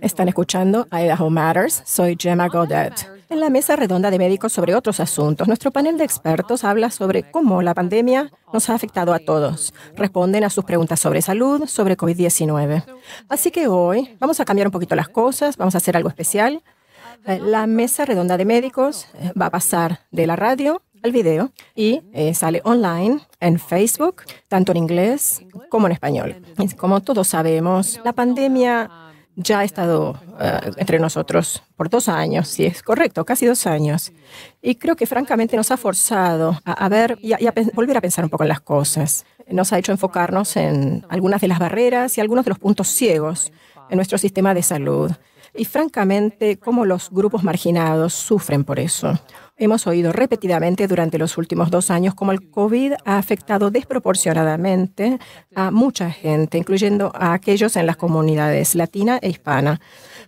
Están escuchando Idaho Matters. Soy Gemma Godet. En la mesa redonda de médicos sobre otros asuntos, nuestro panel de expertos habla sobre cómo la pandemia nos ha afectado a todos. Responden a sus preguntas sobre salud, sobre COVID-19. Así que hoy vamos a cambiar un poquito las cosas, vamos a hacer algo especial. Eh, la mesa redonda de médicos eh, va a pasar de la radio al video y eh, sale online en Facebook, tanto en inglés como en español. Como todos sabemos, la pandemia ya ha estado eh, entre nosotros por dos años, si es correcto, casi dos años. Y creo que francamente nos ha forzado a, ver y y a volver a pensar un poco en las cosas. Nos ha hecho enfocarnos en algunas de las barreras y algunos de los puntos ciegos en nuestro sistema de salud. Y francamente, cómo los grupos marginados sufren por eso. Hemos oído repetidamente durante los últimos dos años cómo el COVID ha afectado desproporcionadamente a mucha gente, incluyendo a aquellos en las comunidades latina e hispana.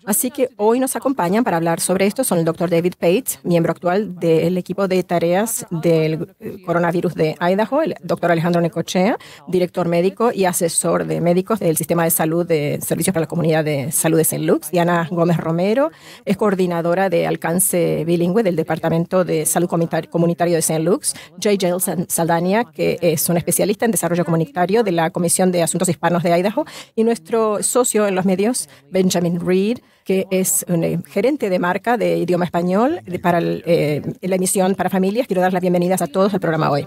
Así que hoy nos acompañan para hablar sobre esto son el doctor David Pate, miembro actual del equipo de tareas del eh, coronavirus de Idaho, el doctor Alejandro Necochea, director médico y asesor de médicos del sistema de salud de servicios para la comunidad de salud de St. Luke's, Diana Gómez Romero, es coordinadora de alcance bilingüe del Departamento de Salud Comunitario de St. Luke's, Jay J. Saldania, que es un especialista en desarrollo comunitario de la Comisión de Asuntos Hispanos de Idaho, y nuestro socio en los medios, Benjamin Reed, que es un eh, gerente de marca de idioma español eh, para eh, la emisión para familias. Quiero dar las bienvenidas a todos al programa hoy.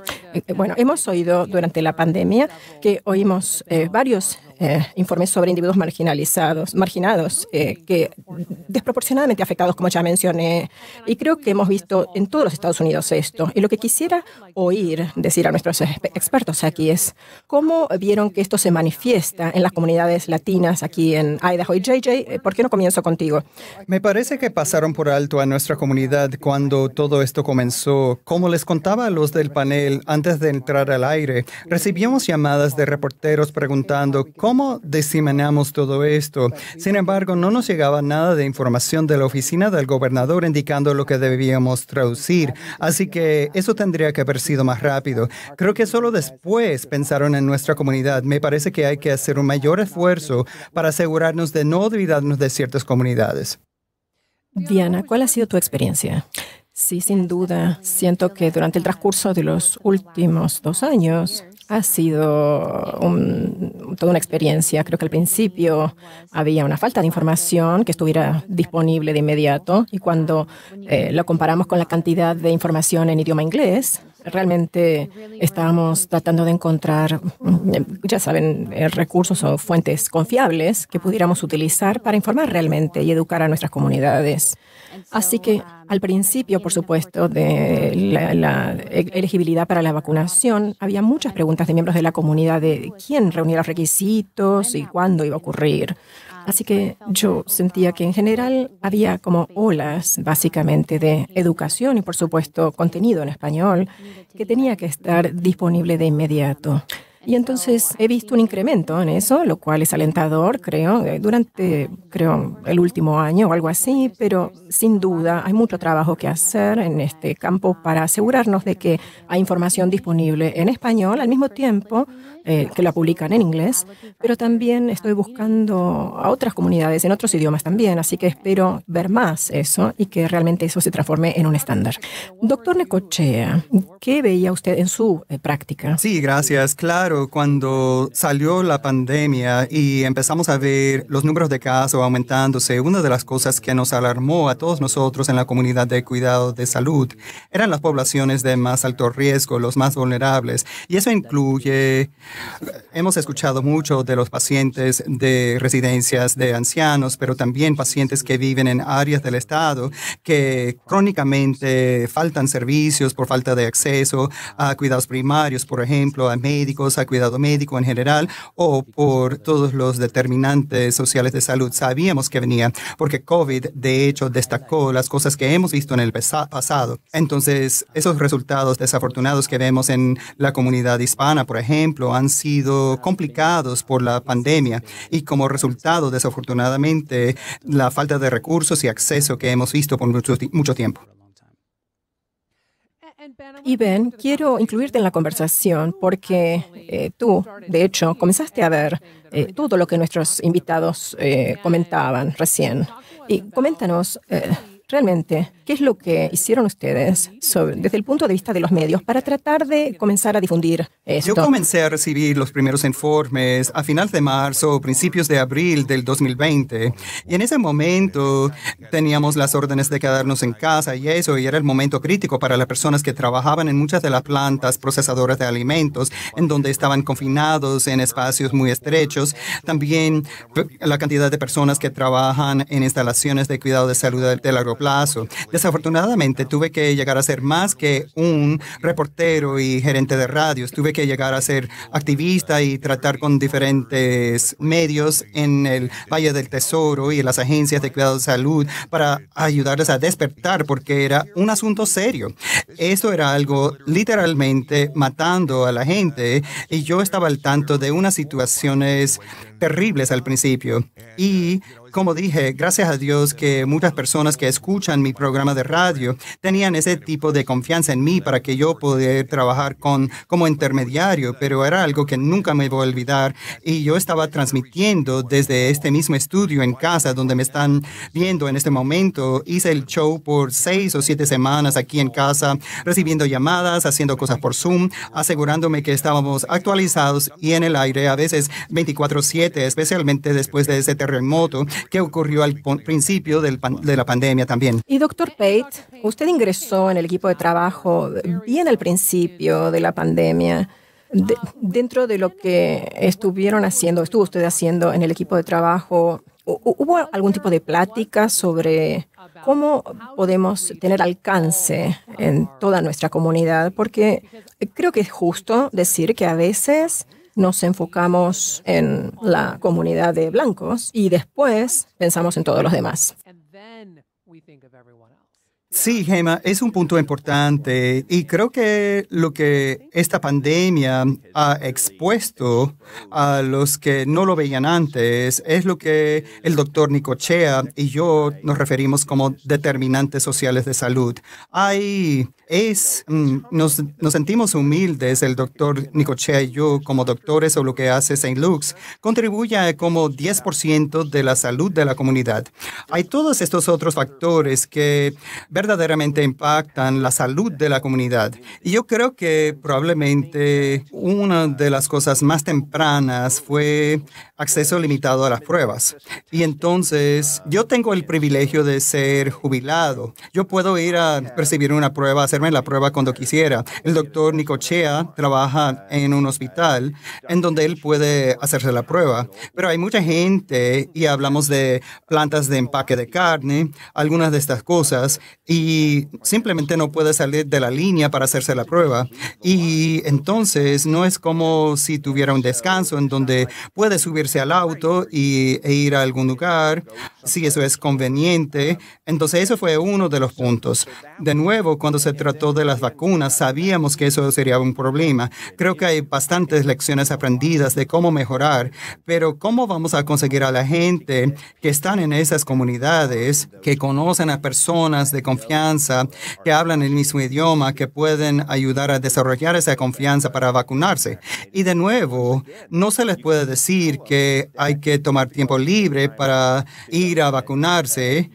Bueno, hemos oído durante la pandemia que oímos varios eh, informes sobre individuos marginalizados, marginados, eh, que desproporcionadamente afectados, como ya mencioné. Y creo que hemos visto en todos los Estados Unidos esto. Y lo que quisiera oír decir a nuestros expertos aquí es cómo vieron que esto se manifiesta en las comunidades latinas aquí en Idaho. Y JJ, eh, ¿por qué no comienzo contigo? Me parece que pasaron por alto a nuestra comunidad cuando todo esto comenzó. Como les contaba a los del panel antes de entrar al aire, recibimos llamadas de reporteros preguntando cómo cómo diseminamos todo esto. Pues sin embargo, no nos llegaba nada de información de la oficina del gobernador indicando lo que debíamos traducir, así que eso tendría que haber sido más rápido. Creo que solo después pensaron en nuestra comunidad. Me parece que hay que hacer un mayor esfuerzo para asegurarnos de no olvidarnos de ciertas comunidades. Diana, ¿cuál ha sido tu experiencia? Sí, sin duda. Siento que durante el transcurso de los últimos dos años ha sido un, toda una experiencia. Creo que al principio había una falta de información que estuviera disponible de inmediato y cuando eh, lo comparamos con la cantidad de información en idioma inglés, Realmente estábamos tratando de encontrar, mm, ya saben, eh, recursos o fuentes confiables que pudiéramos utilizar para informar realmente y educar a nuestras comunidades. Así que al principio, por supuesto, de la, e, elegibilidad para la vacunación, había muchas preguntas de miembros de la comunidad de quién reunía los requisitos y cuándo iba a ocurrir. Así que yo sentía que en general había como olas básicamente de educación y por supuesto contenido en español que tenía que estar disponible de inmediato. Y entonces he visto un incremento en eso, lo cual es alentador, creo, eh, durante, creo, el último año o algo así, pero sin duda hay mucho trabajo que hacer en este campo para asegurarnos de que hay información disponible en español al mismo tiempo eh, que la publican en inglés, pero también estoy buscando a otras comunidades en otros idiomas también, así que espero ver más eso y que realmente eso se transforme en un estándar. Doctor Necochea, ¿qué veía usted en su eh, práctica? Sí, gracias. Claro, cuando salió la pandemia y empezamos a ver los números de casos aumentándose, una de las cosas que nos alarmó a todos nosotros en la comunidad de cuidado de salud eran las poblaciones de más alto riesgo, los más vulnerables, y eso incluye Hemos escuchado mucho de los pacientes de residencias de ancianos, pero también pacientes que viven en áreas del Estado que crónicamente faltan servicios por falta de acceso a cuidados primarios, por ejemplo, a médicos, a cuidado médico en general, o por todos los determinantes sociales de salud. Sabíamos que venía porque COVID, de hecho, destacó las cosas que hemos visto en el pasado. Entonces, esos resultados desafortunados que vemos en la comunidad hispana, por ejemplo, han sido complicados por la pandemia y como resultado, desafortunadamente, la falta de recursos y acceso que hemos visto por mucho, tiempo. Y Ben, quiero incluirte en la conversación porque eh, tú, de hecho, comenzaste a ver eh, todo lo que nuestros invitados eh, comentaban recién. Y coméntanos Realmente, ¿qué es lo que hicieron ustedes desde el punto de vista de los medios para tratar de comenzar a difundir esto? Yo comencé a recibir los primeros informes a finales de marzo o principios de abril del 2020. Y en ese momento teníamos las órdenes de quedarnos en casa y eso, y era el momento crítico para las personas que trabajaban en muchas de las plantas procesadoras de alimentos, en donde estaban confinados en espacios muy estrechos. También la cantidad de personas que trabajan en instalaciones de cuidado de salud del agro plazo. Desafortunadamente, tuve que llegar a ser más que un reportero y gerente de radios. Tuve que llegar a ser activista y tratar con diferentes medios en el Valle del Tesoro y en las agencias de cuidado de salud para ayudarles a despertar porque era un asunto serio. Eso era algo literalmente matando a la gente y yo estaba al tanto de unas situaciones terribles al principio y como dije, gracias a Dios que muchas personas que escuchan mi programa de radio tenían ese tipo de confianza en mí para que yo pudiera trabajar con, como intermediario, pero era algo que nunca me voy a olvidar. Y yo estaba transmitiendo desde este mismo estudio en casa donde me están viendo en este momento. Hice el show por seis o siete semanas aquí en casa, recibiendo llamadas, haciendo cosas por Zoom, asegurándome que estábamos actualizados y en el aire, a veces 24/7, especialmente después de ese terremoto ¿Qué ocurrió al principio de la pandemia también. Y doctor Pate, usted ingresó en el equipo de trabajo bien al principio de la pandemia. dentro de lo que estuvieron haciendo, estuvo usted haciendo en el equipo de trabajo, ¿hubo algún tipo de plática sobre cómo podemos tener alcance en toda nuestra comunidad? Porque creo que es justo decir que a veces nos enfocamos en la comunidad de blancos y después pensamos en todos los demás. Sí, Gema, es un punto importante y creo que lo que esta pandemia ha expuesto a los que no lo veían antes es lo que el doctor Nicochea y yo nos referimos como determinantes sociales de salud. Hay es, mm, nos, nos sentimos humildes, el doctor Nicochea y yo, como doctores o lo que hace St. Luke's, contribuye como 10% de la salud de la comunidad. Hay todos estos otros factores que verdaderamente impactan la salud de la comunidad. Y yo creo que probablemente una de las cosas más tempranas fue acceso limitado a las pruebas. Y entonces yo tengo el privilegio de ser jubilado. Yo puedo ir a recibir una prueba, hacer la prueba cuando quisiera. El doctor Nicochea trabaja en un hospital en donde él puede hacerse la prueba. Pero hay mucha gente y hablamos de plantas de empaque de carne, algunas de estas cosas, y simplemente no puede salir de la línea para hacerse la prueba. Y entonces no es como si tuviera un descanso en donde puede subirse al auto y, e ir a algún lugar, si eso es conveniente. Entonces eso fue uno de los puntos. De nuevo, cuando se trata todas las vacunas, sabíamos que eso sería un problema. Creo que hay bastantes lecciones aprendidas de cómo mejorar, pero ¿cómo vamos a conseguir a la gente que están en esas comunidades, que conocen a personas de confianza, que hablan el mismo idioma, que pueden ayudar a desarrollar esa confianza para vacunarse? Y de nuevo, no se les puede decir que hay que tomar tiempo libre para ir a vacunarse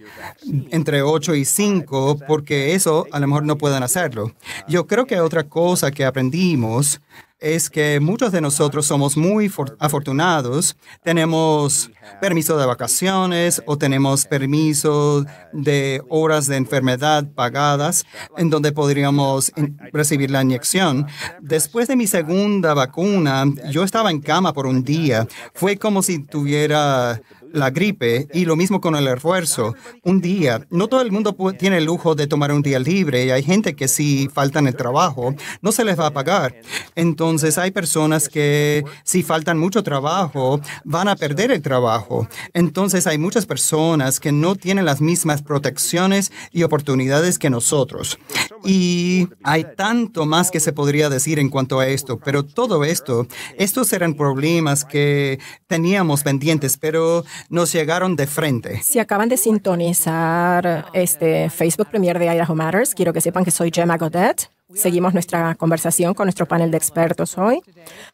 entre 8 y 5, porque eso a lo mejor no pueden hacerlo. Yo creo que otra cosa que aprendimos es que muchos de nosotros somos muy afortunados, tenemos permiso de vacaciones o tenemos permiso de horas de enfermedad pagadas en donde podríamos recibir la inyección. Después de mi segunda vacuna, yo estaba en cama por un día. Fue como si tuviera la gripe y lo mismo con el refuerzo Un día, no todo el mundo tiene el lujo de tomar un día libre y hay gente que si faltan el trabajo, no se les va a pagar. Entonces hay personas que si faltan mucho trabajo, van a perder el trabajo. Entonces hay muchas personas que no tienen las mismas protecciones y oportunidades que nosotros. Y hay tanto más que se podría decir en cuanto a esto, pero todo esto, estos eran problemas que teníamos pendientes, pero nos llegaron de frente. Si acaban de sintonizar este Facebook Premier de Idaho Matters, quiero que sepan que soy Gemma Godet. Seguimos nuestra conversación con nuestro panel de expertos hoy.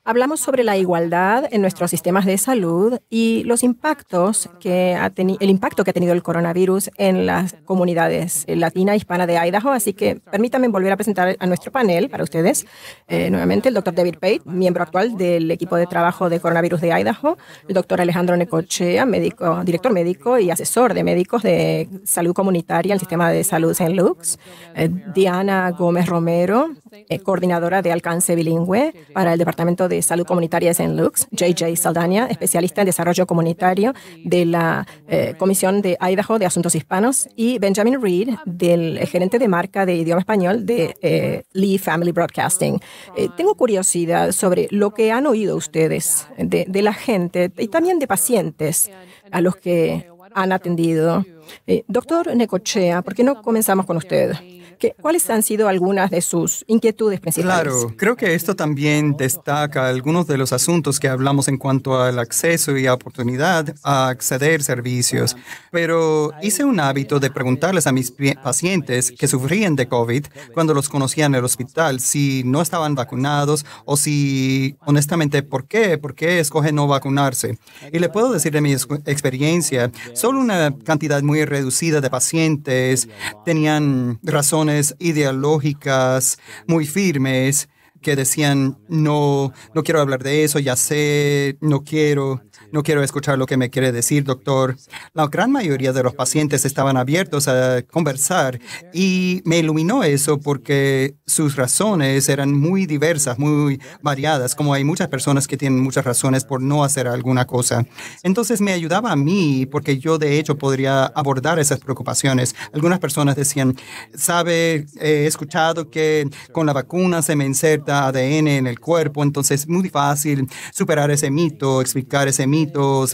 Hablamos sobre la igualdad en nuestros sistemas de salud y los impactos que ha el impacto que ha tenido el coronavirus en las comunidades eh, latina y hispana de Idaho. Así que permítanme volver a presentar a nuestro panel para ustedes. Eh, nuevamente, el doctor David Pate, miembro actual del equipo de trabajo de coronavirus de Idaho, el doctor Alejandro Necochea, médico, director médico y asesor de médicos de salud comunitaria en el sistema de salud St. Luke's, eh, Diana Gómez Romero, eh, coordinadora de alcance bilingüe para el Departamento de Salud Comunitaria de St. Lux, JJ Saldaña, especialista en desarrollo comunitario de la eh, Comisión de Idaho de Asuntos Hispanos, y Benjamin Reed, del eh, gerente de marca de idioma español de Lee Family Broadcasting. tengo curiosidad sobre lo que han oído ustedes de, la gente y también de pacientes a los que han atendido. doctor Necochea, ¿por qué no comenzamos con usted? ¿Cuáles han sido algunas de sus inquietudes principales? Claro, creo que esto también destaca algunos de los asuntos que hablamos en cuanto al acceso y oportunidad a acceder servicios. Pero hice un hábito de preguntarles a mis pacientes que sufrían de COVID cuando los conocían en el hospital si no estaban vacunados o si, honestamente, ¿por qué? ¿Por qué escogen no vacunarse? Y le puedo decir de mi experiencia, solo una cantidad muy reducida de pacientes tenían razones ideológicas muy firmes que decían, no, no quiero hablar de eso, ya sé, no quiero. No quiero escuchar lo que me quiere decir, doctor. La gran mayoría de los pacientes estaban abiertos a conversar y me iluminó eso porque sus razones eran muy diversas, muy variadas, como hay muchas personas que tienen muchas razones por no hacer alguna cosa. Entonces me ayudaba a mí porque yo de hecho podría abordar esas preocupaciones. Algunas personas decían, sabe, he escuchado que con la vacuna se me inserta ADN en el cuerpo, entonces muy fácil superar ese mito, explicar ese mito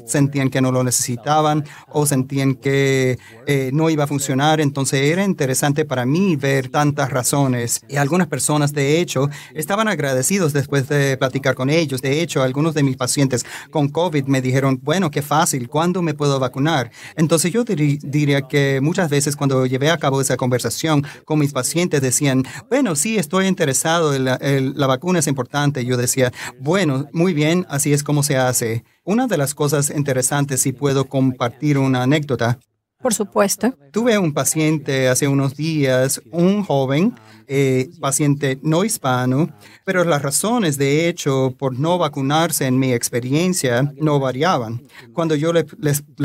sentían que no lo necesitaban o sentían que eh, no iba a funcionar. Entonces era interesante para mí ver tantas razones. Y algunas personas, de hecho, estaban agradecidos después de platicar con ellos. De hecho, algunos de mis pacientes con COVID me dijeron, bueno, qué fácil, ¿cuándo me puedo vacunar? Entonces yo diría que muchas veces cuando llevé a cabo esa conversación con mis pacientes decían, bueno, sí, estoy interesado, la, la vacuna es importante. Yo decía, bueno, muy bien, así es como se hace. Una de las cosas interesantes, si puedo compartir una anécdota, por supuesto. Tuve un paciente hace unos días, un joven, eh, paciente no hispano, pero las razones de hecho por no vacunarse en mi experiencia no variaban. Cuando yo le,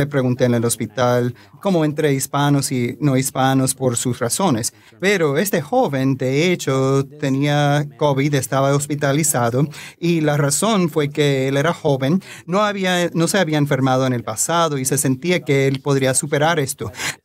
pregunté en el hospital, cómo entre hispanos y no hispanos por sus razones, pero este joven de hecho tenía COVID, estaba hospitalizado y la razón fue que él era joven, no, había, no se había enfermado en el pasado y se sentía que él podría superar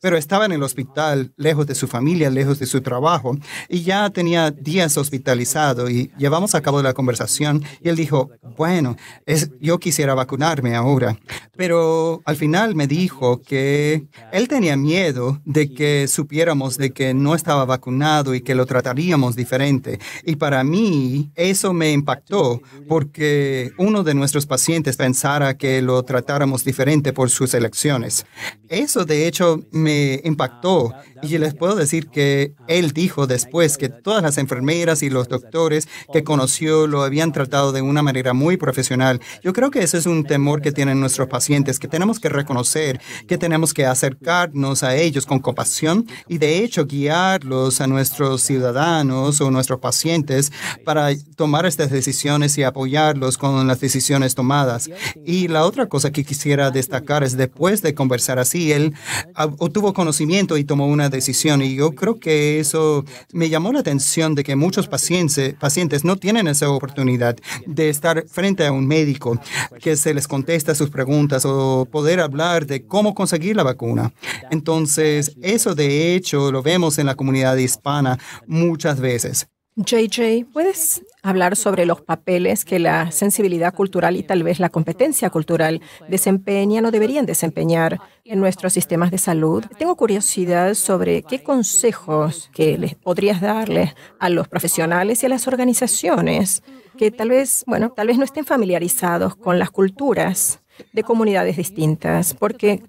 pero estaba en el hospital, lejos de su familia, lejos de su trabajo, y ya tenía días hospitalizado y llevamos a cabo la conversación y él dijo, bueno, es, yo quisiera vacunarme ahora, pero al final me dijo que él tenía miedo de que supiéramos de que no estaba vacunado y que lo trataríamos diferente. Y para mí eso me impactó porque uno de nuestros pacientes pensara que lo tratáramos diferente por sus elecciones. Eso de hecho me impactó. Y les puedo decir que él dijo después que todas las enfermeras y los doctores que conoció lo habían tratado de una manera muy profesional. Yo creo que ese es un temor que tienen nuestros pacientes, que tenemos que reconocer, que tenemos que acercarnos a ellos con compasión y de hecho guiarlos a nuestros ciudadanos o nuestros pacientes para tomar estas decisiones y apoyarlos con las decisiones tomadas. Y la otra cosa que quisiera destacar es después de conversar así, él Ah, obtuvo conocimiento y tomó una decisión. Y yo creo que eso me llamó la atención de que muchos pacientes, pacientes no tienen esa oportunidad de estar frente a un médico que se les contesta sus preguntas o poder hablar de cómo conseguir la vacuna. Entonces, eso de hecho lo vemos en la comunidad hispana muchas veces. JJ, ¿puedes hablar sobre los papeles que la sensibilidad cultural y tal vez la competencia cultural desempeñan o deberían desempeñar en nuestros sistemas de salud. Tengo curiosidad sobre qué consejos que les podrías darles a los profesionales y a las organizaciones que tal vez, bueno, tal vez no estén familiarizados con las culturas de comunidades distintas, porque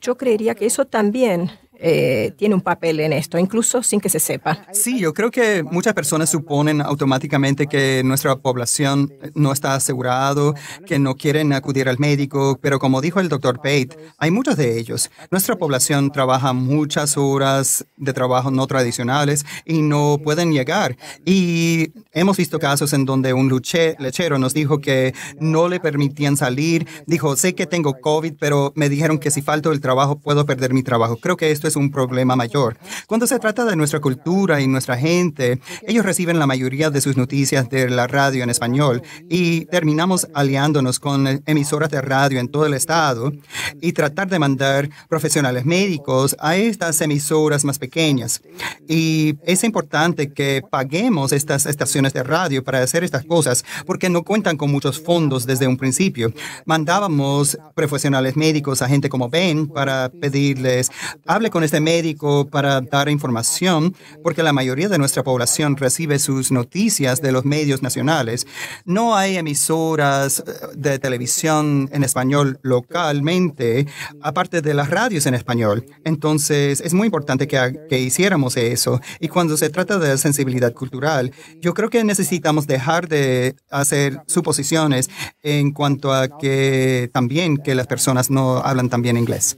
yo creería que eso también eh, tiene un papel en esto, incluso sin que se sepa. Sí, yo creo que muchas personas suponen automáticamente que nuestra población no está asegurado, que no quieren acudir al médico, pero como dijo el doctor Pate, hay muchos de ellos. Nuestra población trabaja muchas horas de trabajo no tradicionales y no pueden llegar. Y hemos visto casos en donde un lechero nos dijo que no le permitían salir, dijo, sé que tengo COVID, pero me dijeron que si falto el trabajo puedo perder mi trabajo. Creo que esto es un problema mayor. Cuando se trata de nuestra cultura y nuestra gente, ellos reciben la mayoría de sus noticias de la radio en español y terminamos aliándonos con emisoras de radio en todo el estado y tratar de mandar profesionales médicos a estas emisoras más pequeñas. Y es importante que paguemos estas estaciones de radio para hacer estas cosas porque no cuentan con muchos fondos desde un principio. Mandábamos profesionales médicos a gente como Ben para pedirles, hable con este médico para dar información, porque la mayoría de nuestra población recibe sus noticias de los medios nacionales. No hay emisoras eh, de televisión en español localmente, aparte de las radios en español. Entonces, es muy importante que, hiciéramos eso. Y cuando se trata de sensibilidad cultural, yo creo que necesitamos dejar de hacer suposiciones en cuanto a que también que las personas no hablan tan bien inglés.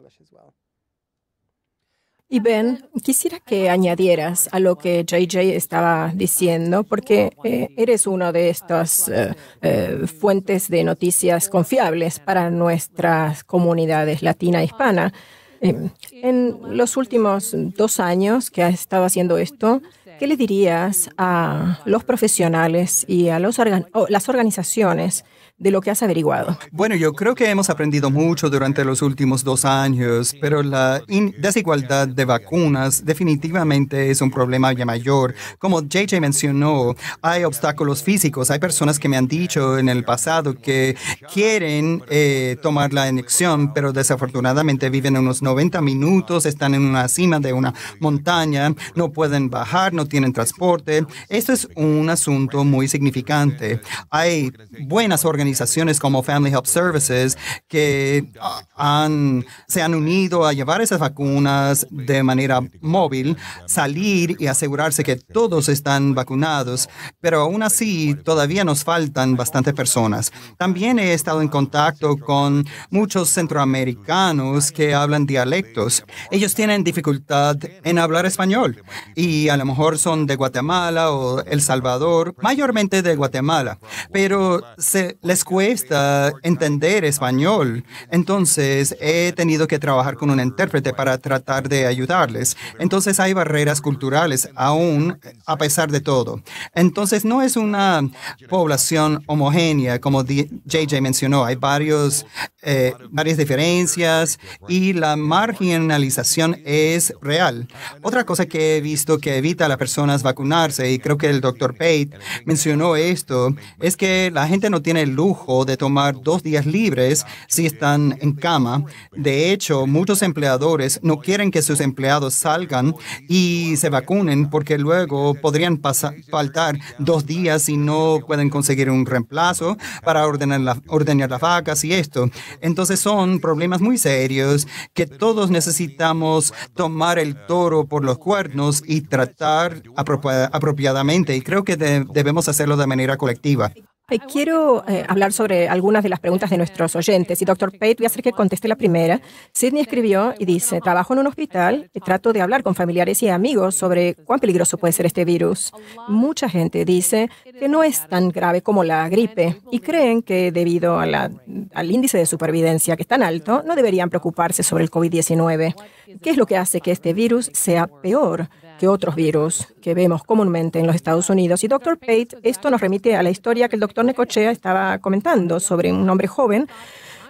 Y Ben, quisiera que añadieras a lo que JJ estaba diciendo, porque eh, eres una de estas eh, eh, fuentes de noticias confiables para nuestras comunidades latina e hispana. en los últimos dos años que has estado haciendo esto, ¿qué le dirías a los profesionales y a las organizaciones de lo que has averiguado? Bueno, yo creo que hemos aprendido mucho durante los últimos dos años, pero la desigualdad de vacunas definitivamente es un problema ya mayor. Como JJ mencionó, hay obstáculos físicos, hay personas que me han dicho en el pasado que quieren eh, tomar la inyección, pero desafortunadamente viven unos 90 minutos, están en una cima de una montaña, no pueden bajar, no tienen transporte. Esto es un asunto muy significante. Hay buenas organizaciones organizaciones como Family Health Services que ah, se han unido a llevar esas vacunas de manera móvil, salir y asegurarse que todos están vacunados, pero aún así todavía nos faltan bastantes personas. También he estado en contacto con muchos centroamericanos que hablan dialectos. Ellos tienen dificultad en hablar español y a lo mejor son de Guatemala o El Salvador, mayormente de Guatemala, pero se les les cuesta entender español. Entonces he tenido que trabajar con un intérprete para tratar de ayudarles. Entonces hay barreras culturales aún a pesar de todo. Entonces no es una población homogénea, como JJ mencionó. Hay varios, eh, varias diferencias y la marginalización es real. Otra cosa que he visto que evita a las personas vacunarse, y creo que el doctor Pate mencionó esto, es que la gente no tiene luz de tomar dos días libres si están en cama. De hecho, muchos empleadores no quieren que sus empleados salgan y se vacunen porque luego podrían faltar dos días y no pueden conseguir un reemplazo para ordenar, la, las vacas y esto. Entonces son problemas muy serios que todos necesitamos tomar el toro por los cuernos y tratar apropiadamente. Y creo que debemos hacerlo de manera colectiva. Quiero eh, hablar sobre algunas de las preguntas de nuestros oyentes y doctor Pate, voy a hacer que conteste la primera. Sidney escribió y dice, trabajo en un hospital y trato de hablar con familiares y amigos sobre cuán peligroso puede ser este virus. Mucha gente dice que no es tan grave como la gripe y creen que debido al índice de supervivencia que es tan alto, no deberían preocuparse sobre el COVID-19. ¿Qué es lo que hace que este virus sea peor? que otros virus que vemos comúnmente en los Estados Unidos. Y doctor Pate, esto nos remite a la historia que el doctor Necochea estaba comentando sobre un hombre joven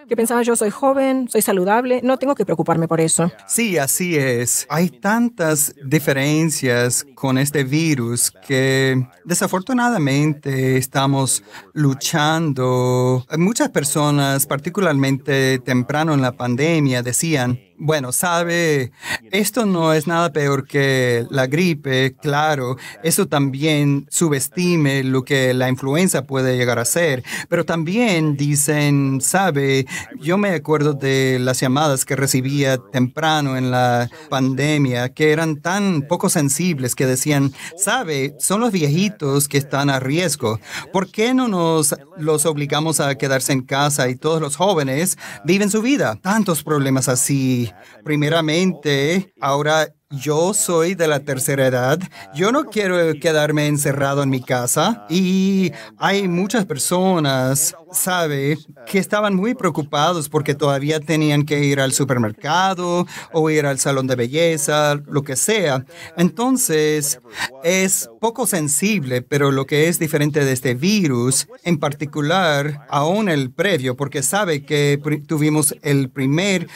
que pensaba yo soy joven, soy saludable, no tengo que preocuparme por eso. Sí, así es. Hay tantas diferencias con este virus que desafortunadamente estamos luchando. Muchas personas, particularmente temprano en la pandemia, decían, bueno, sabe, esto no es nada peor que la gripe, claro, eso también subestime lo que la influenza puede llegar a ser, pero también dicen, sabe, yo me acuerdo de las llamadas que recibía temprano en la pandemia, que eran tan poco sensibles que decían, sabe, son los viejitos que están a riesgo, ¿por qué no nos los obligamos a quedarse en casa y todos los jóvenes viven su vida? Tantos problemas así Primeramente, ahora yo soy de la tercera edad. Yo no quiero quedarme encerrado en mi casa. Y hay muchas personas, sabe, que estaban muy preocupados porque todavía tenían que ir al supermercado o ir al salón de belleza, lo que sea. Entonces, es poco sensible, pero lo que es diferente de este virus, en particular, aún el previo, porque sabe que tuvimos el primer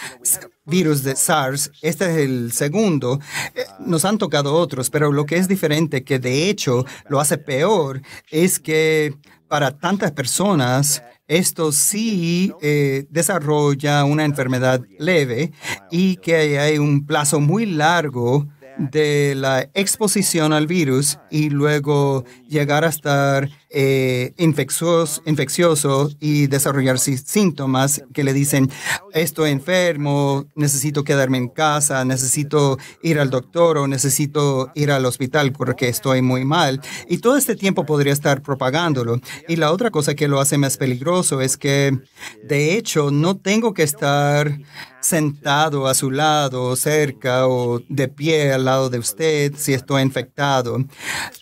virus de SARS, este es el segundo, eh, nos han tocado otros, pero lo que es diferente, que de hecho lo hace peor, es que para tantas personas, esto sí eh, desarrolla una enfermedad leve y que hay un plazo muy largo de la exposición al virus y luego llegar a estar eh, infeccioso, infeccioso, y desarrollar síntomas que le dicen, estoy enfermo, necesito quedarme en casa, necesito ir al doctor o necesito ir al hospital porque estoy muy mal. Y todo este tiempo podría estar propagándolo. Y la otra cosa que lo hace más peligroso es que, de hecho, no tengo que estar sentado a su lado, cerca o de pie al lado de usted si estoy infectado.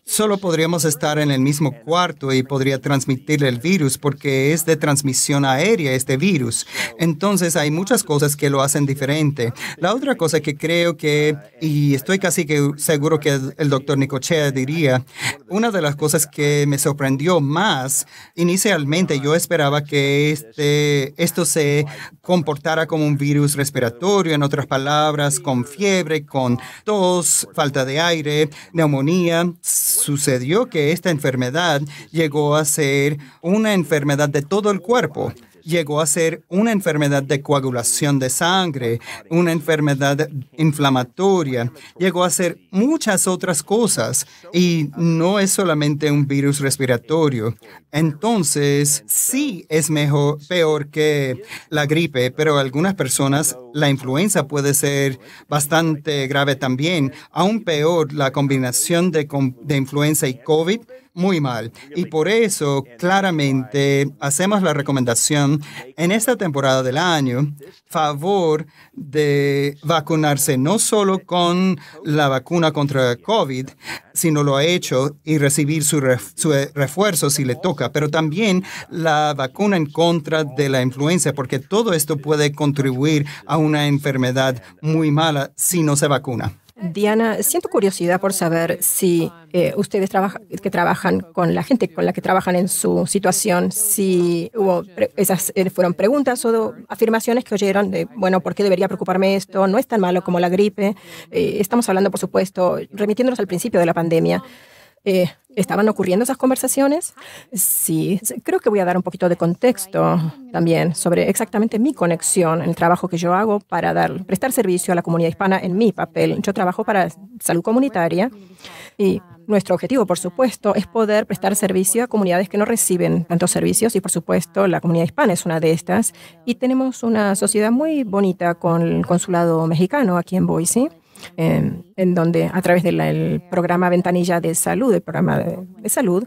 Solo podríamos estar estar en el mismo cuarto y podría transmitirle el virus porque es de transmisión aérea este virus. Entonces hay muchas cosas que lo hacen diferente. La otra cosa que creo que, y estoy casi que seguro que el doctor Nicochea diría, una de las cosas que me sorprendió más, inicialmente yo esperaba que este, esto se comportara como un virus respiratorio, en otras palabras, con fiebre, con tos, falta de aire, neumonía. Sucedió que esta enfermedad llegó a ser una enfermedad de todo el cuerpo llegó a ser una enfermedad de coagulación de sangre, una enfermedad inflamatoria, llegó a ser muchas otras cosas y no es solamente un virus respiratorio. Entonces, sí es mejor, peor que la gripe, pero algunas personas la influenza puede ser bastante grave también. Aún peor, la combinación de, influenza y COVID muy mal. Y por eso, claramente, hacemos la recomendación en esta temporada del año, favor de vacunarse no solo con la vacuna contra COVID, si no lo ha hecho, y recibir su, refuerzo si le toca, pero también la vacuna en contra de la influenza, porque todo esto puede contribuir a un una enfermedad muy mala si no se vacuna. Diana, siento curiosidad por saber si eh, ustedes que trabajan con la gente con la que trabajan en su situación, si hubo esas eh, fueron preguntas o afirmaciones que oyeron de, bueno, ¿por qué debería preocuparme esto? No es tan malo como la gripe. Eh, estamos hablando, por supuesto, remitiéndonos al principio de la pandemia. ¿Estaban ocurriendo esas conversaciones? Sí, creo que voy a dar un poquito de contexto también sobre exactamente mi conexión el trabajo que yo hago para dar, prestar servicio a la comunidad hispana en mi papel. Yo trabajo para salud comunitaria y nuestro objetivo, por supuesto, es poder prestar servicio a comunidades que no reciben tantos servicios y, por supuesto, la comunidad hispana es una de estas. Y tenemos una sociedad muy bonita con el consulado mexicano aquí en Boise. Eh, en donde a través del programa Ventanilla de Salud, el programa de salud,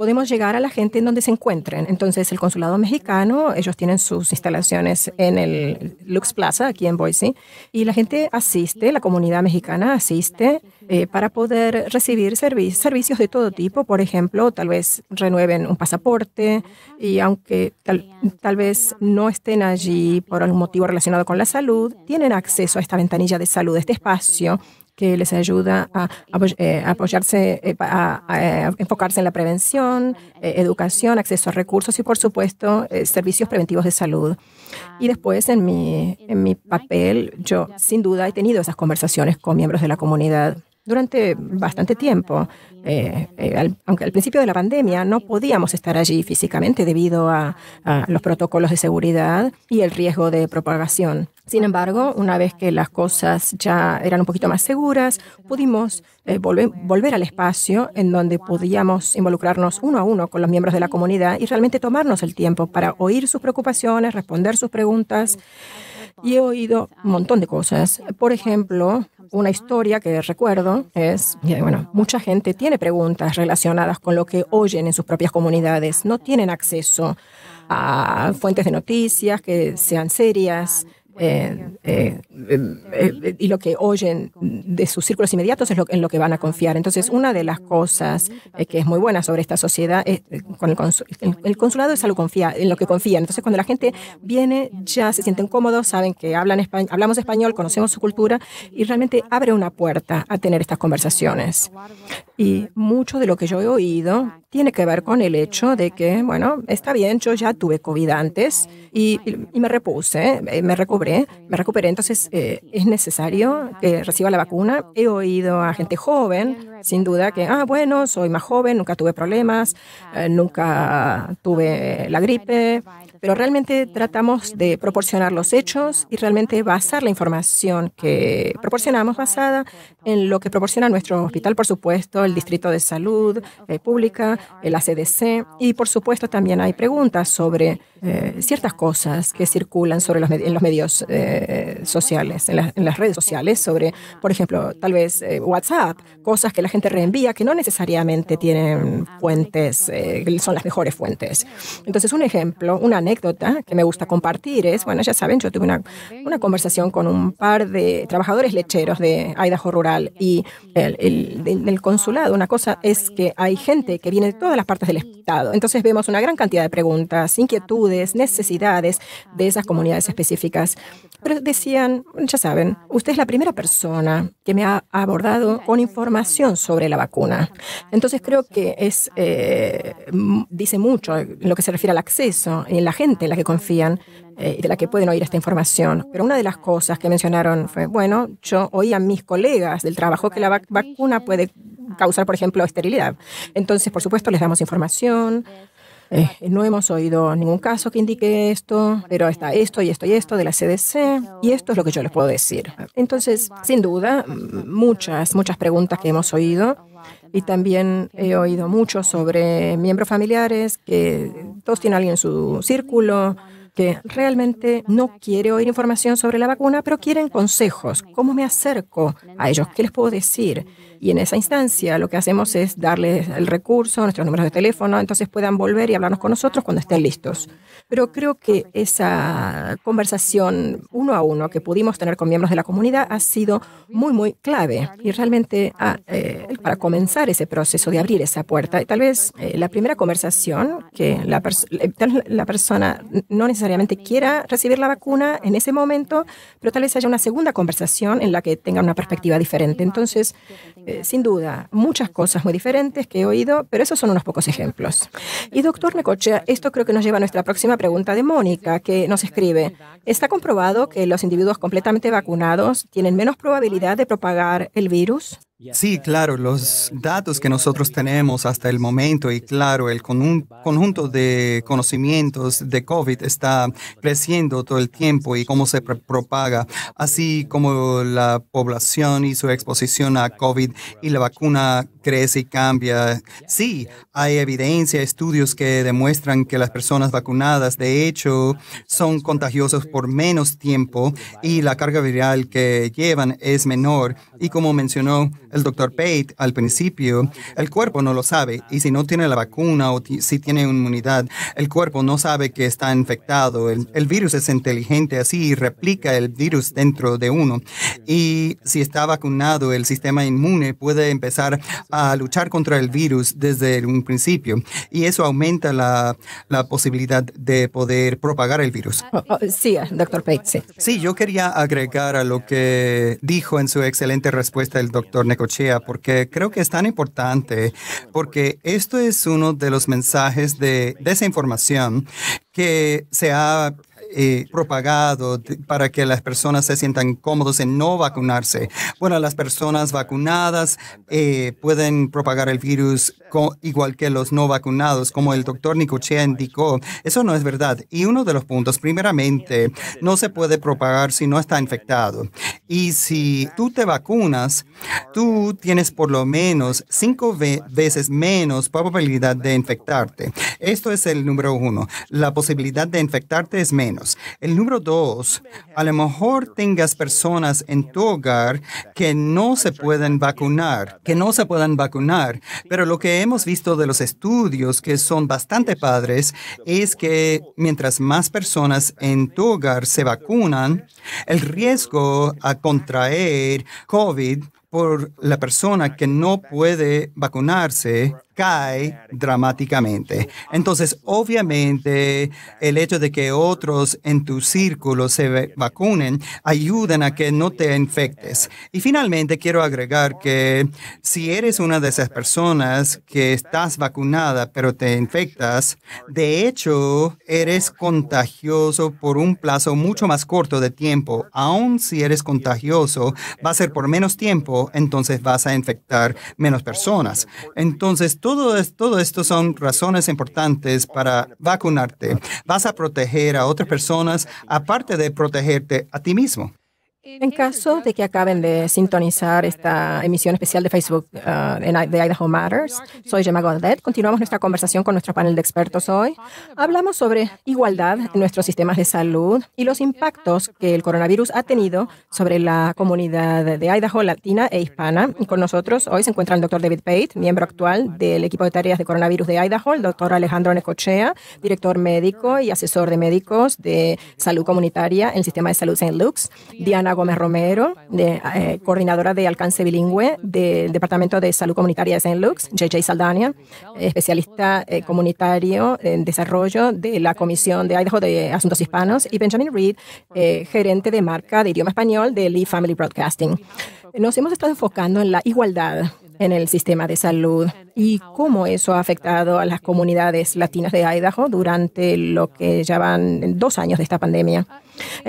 podemos llegar a la gente en donde se encuentren. Entonces, el consulado mexicano, ellos tienen sus instalaciones en el Lux Plaza, aquí en Boise, y la gente asiste, la comunidad mexicana asiste eh, para poder recibir servicios de todo tipo. Por ejemplo, tal vez renueven un pasaporte y aunque tal, tal vez no estén allí por algún motivo relacionado con la salud, tienen acceso a esta ventanilla de salud, este espacio que les ayuda a, eh, apoyarse, eh, a, eh, enfocarse en la prevención, educación, acceso a recursos y, por supuesto, servicios preventivos de salud. Y después, en en mi papel, yo sin duda he tenido esas conversaciones con miembros de la comunidad durante bastante tiempo. Eh, eh, aunque al principio de la pandemia no podíamos estar allí físicamente debido a, los protocolos de seguridad y el riesgo de propagación. Sin embargo, una vez que las cosas ya eran un poquito más seguras, pudimos eh, volver al espacio en donde podíamos involucrarnos uno a uno con los miembros de la comunidad y realmente tomarnos el tiempo para oír sus preocupaciones, responder sus preguntas y he oído un montón de cosas. Por ejemplo, una historia que recuerdo es, bueno, mucha gente tiene preguntas relacionadas con lo que oyen en sus propias comunidades, no tienen acceso a fuentes de noticias que sean serias eh, eh, eh, y lo que oyen de sus círculos inmediatos es lo, en lo que van a confiar. Entonces, una de las cosas que es muy buena sobre esta sociedad es con el, consulado es algo confía, en lo que confían. Entonces, cuando la gente viene, ya se sienten cómodos, saben que hablan hablamos español, conocemos su cultura y realmente abre una puerta a tener estas conversaciones. Y mucho de lo que yo he oído tiene que ver con el hecho de que, bueno, está bien, yo ya tuve COVID antes y, me repuse, eh, me recobré, me recuperé, entonces eh, es necesario que reciba la vacuna. He oído a gente joven, sin duda, que, ah, bueno, soy más joven, nunca tuve problemas, eh, nunca tuve la gripe, pero realmente tratamos de proporcionar los hechos y realmente basar la información que proporcionamos basada en lo que proporciona nuestro hospital, por supuesto, el distrito de salud pública, el ACDC y por supuesto también hay preguntas sobre eh, ciertas cosas que circulan sobre los en los medios eh, sociales, en, las redes sociales, sobre, por ejemplo, tal vez eh, WhatsApp, cosas que la gente reenvía que no necesariamente tienen fuentes, son las mejores fuentes. Entonces, un ejemplo, una anécdota que me gusta compartir es, bueno, ya saben, yo tuve una, conversación con un par de trabajadores lecheros de Idaho Rural y el, del consulado. Una cosa es que hay gente que viene de todas las partes del estado. Entonces vemos una gran cantidad de preguntas, inquietudes, necesidades de esas comunidades específicas. Pero decían, ya saben, usted es la primera persona que me ha abordado con información sobre la vacuna. Entonces creo que es, eh, dice mucho en lo que se refiere al acceso y en la gente en la que confían eh, y de la que pueden oír esta información. Pero una de las cosas que mencionaron fue, bueno, yo oía a mis colegas del trabajo que la vacuna puede causar, por ejemplo, esterilidad. Entonces, por supuesto, les damos información eh. Ah, no hemos oído ningún caso que indique esto, pero está esto y esto y esto de la CDC, y esto es lo que yo les puedo decir. Entonces, sin duda, muchas, muchas preguntas que hemos oído. Y también he oído mucho sobre miembros familiares que todos tienen alguien en su círculo realmente no quiere oír información sobre la vacuna, pero quieren consejos. ¿Cómo me acerco a ellos? ¿Qué les puedo decir? Y en esa instancia lo que hacemos es darles el recurso, nuestros números de teléfono, entonces puedan volver y hablarnos con nosotros cuando estén listos. Pero creo que esa conversación uno a uno que pudimos tener con miembros de la comunidad ha sido muy, muy clave y realmente ah, eh, para comenzar ese proceso de abrir esa puerta. Y tal vez eh, la primera conversación que la, eh, la persona no necesariamente obviamente, quiera recibir la vacuna en ese momento, pero tal vez haya una segunda conversación en la que tenga una perspectiva diferente. Entonces, eh, sin duda, muchas cosas muy diferentes que he oído, pero esos son unos pocos ejemplos. Y doctor Necochea, esto creo que nos lleva a nuestra próxima pregunta de Mónica, que nos escribe, ¿está comprobado que los individuos completamente vacunados tienen menos probabilidad de propagar el virus? Sí, claro, los datos que nosotros tenemos hasta el momento y claro, el conjunto de conocimientos de COVID está creciendo todo el tiempo y cómo se propaga, así como la población y su exposición a COVID y la vacuna crece y cambia. Sí, hay evidencia, estudios que demuestran que las personas vacunadas de hecho son contagiosas por menos tiempo y la carga viral que llevan es menor y como mencionó el doctor Pate al principio, el cuerpo no lo sabe. Y si no tiene la vacuna o si tiene inmunidad, el cuerpo no sabe que está infectado. El, virus es inteligente así y replica el virus dentro de uno. Y si está vacunado, el sistema inmune puede empezar a luchar contra el virus desde un principio. Y eso aumenta la, posibilidad de poder propagar el virus. Ah, ah, sí, ah, doctor Pate, sí. Sí, yo quería agregar a lo que dijo en su excelente respuesta el doctor porque creo que es tan importante, porque esto es uno de los mensajes de desinformación que se ha eh, propagado para que las personas se sientan cómodos en no vacunarse. Bueno, las personas vacunadas eh, pueden propagar el virus igual que los no vacunados, como el doctor Nicochea indicó. Eso no es verdad. Y uno de los puntos, primeramente, no se puede propagar si no está infectado. Y si tú te vacunas, tú tienes por lo menos cinco veces menos probabilidad de infectarte. Esto es el número uno. La posibilidad de infectarte es menos. El número dos, a lo mejor tengas personas en tu hogar que no se pueden vacunar, que no se puedan vacunar, pero lo que hemos visto de los estudios que son bastante padres es que mientras más personas en tu hogar se vacunan, el riesgo a contraer COVID por la persona que no puede vacunarse cae dramáticamente. Entonces, obviamente, el hecho de que otros en tu círculo se vacunen ayudan a que no te infectes. Y finalmente, quiero agregar que si eres una de esas personas que estás vacunada pero te infectas, de hecho, eres contagioso por un plazo mucho más corto de tiempo. Aun si eres contagioso, va a ser por menos tiempo, entonces vas a infectar menos personas. Entonces, todo, esto son razones importantes para vacunarte. Vas a proteger a otras personas, aparte de protegerte a ti mismo. En caso de que acaben de sintonizar esta emisión especial de Facebook uh, de Idaho Matters, soy Gemma Godet. Continuamos nuestra conversación con nuestro panel de expertos hoy. Hablamos sobre igualdad en nuestros sistemas de salud y los impactos que el coronavirus ha tenido sobre la comunidad de Idaho latina e hispana. con nosotros hoy se encuentra el doctor David Pate, miembro actual del equipo de tareas de coronavirus de Idaho, el doctor Alejandro Necochea, director médico y asesor de médicos de salud comunitaria en el sistema de salud St. Luke's, Diana Gómez Romero, eh, coordinadora de alcance bilingüe del Departamento de Salud Comunitaria de St. Luke's, JJ Saldania, especialista eh, comunitario en desarrollo de la Comisión de Idaho de Asuntos Hispanos, y Benjamin Reed, eh, gerente de marca de idioma español de Lee Family Broadcasting. Nos hemos estado enfocando en la igualdad en el sistema de salud y cómo eso ha afectado a las comunidades latinas de Idaho durante lo que ya van dos años de esta pandemia.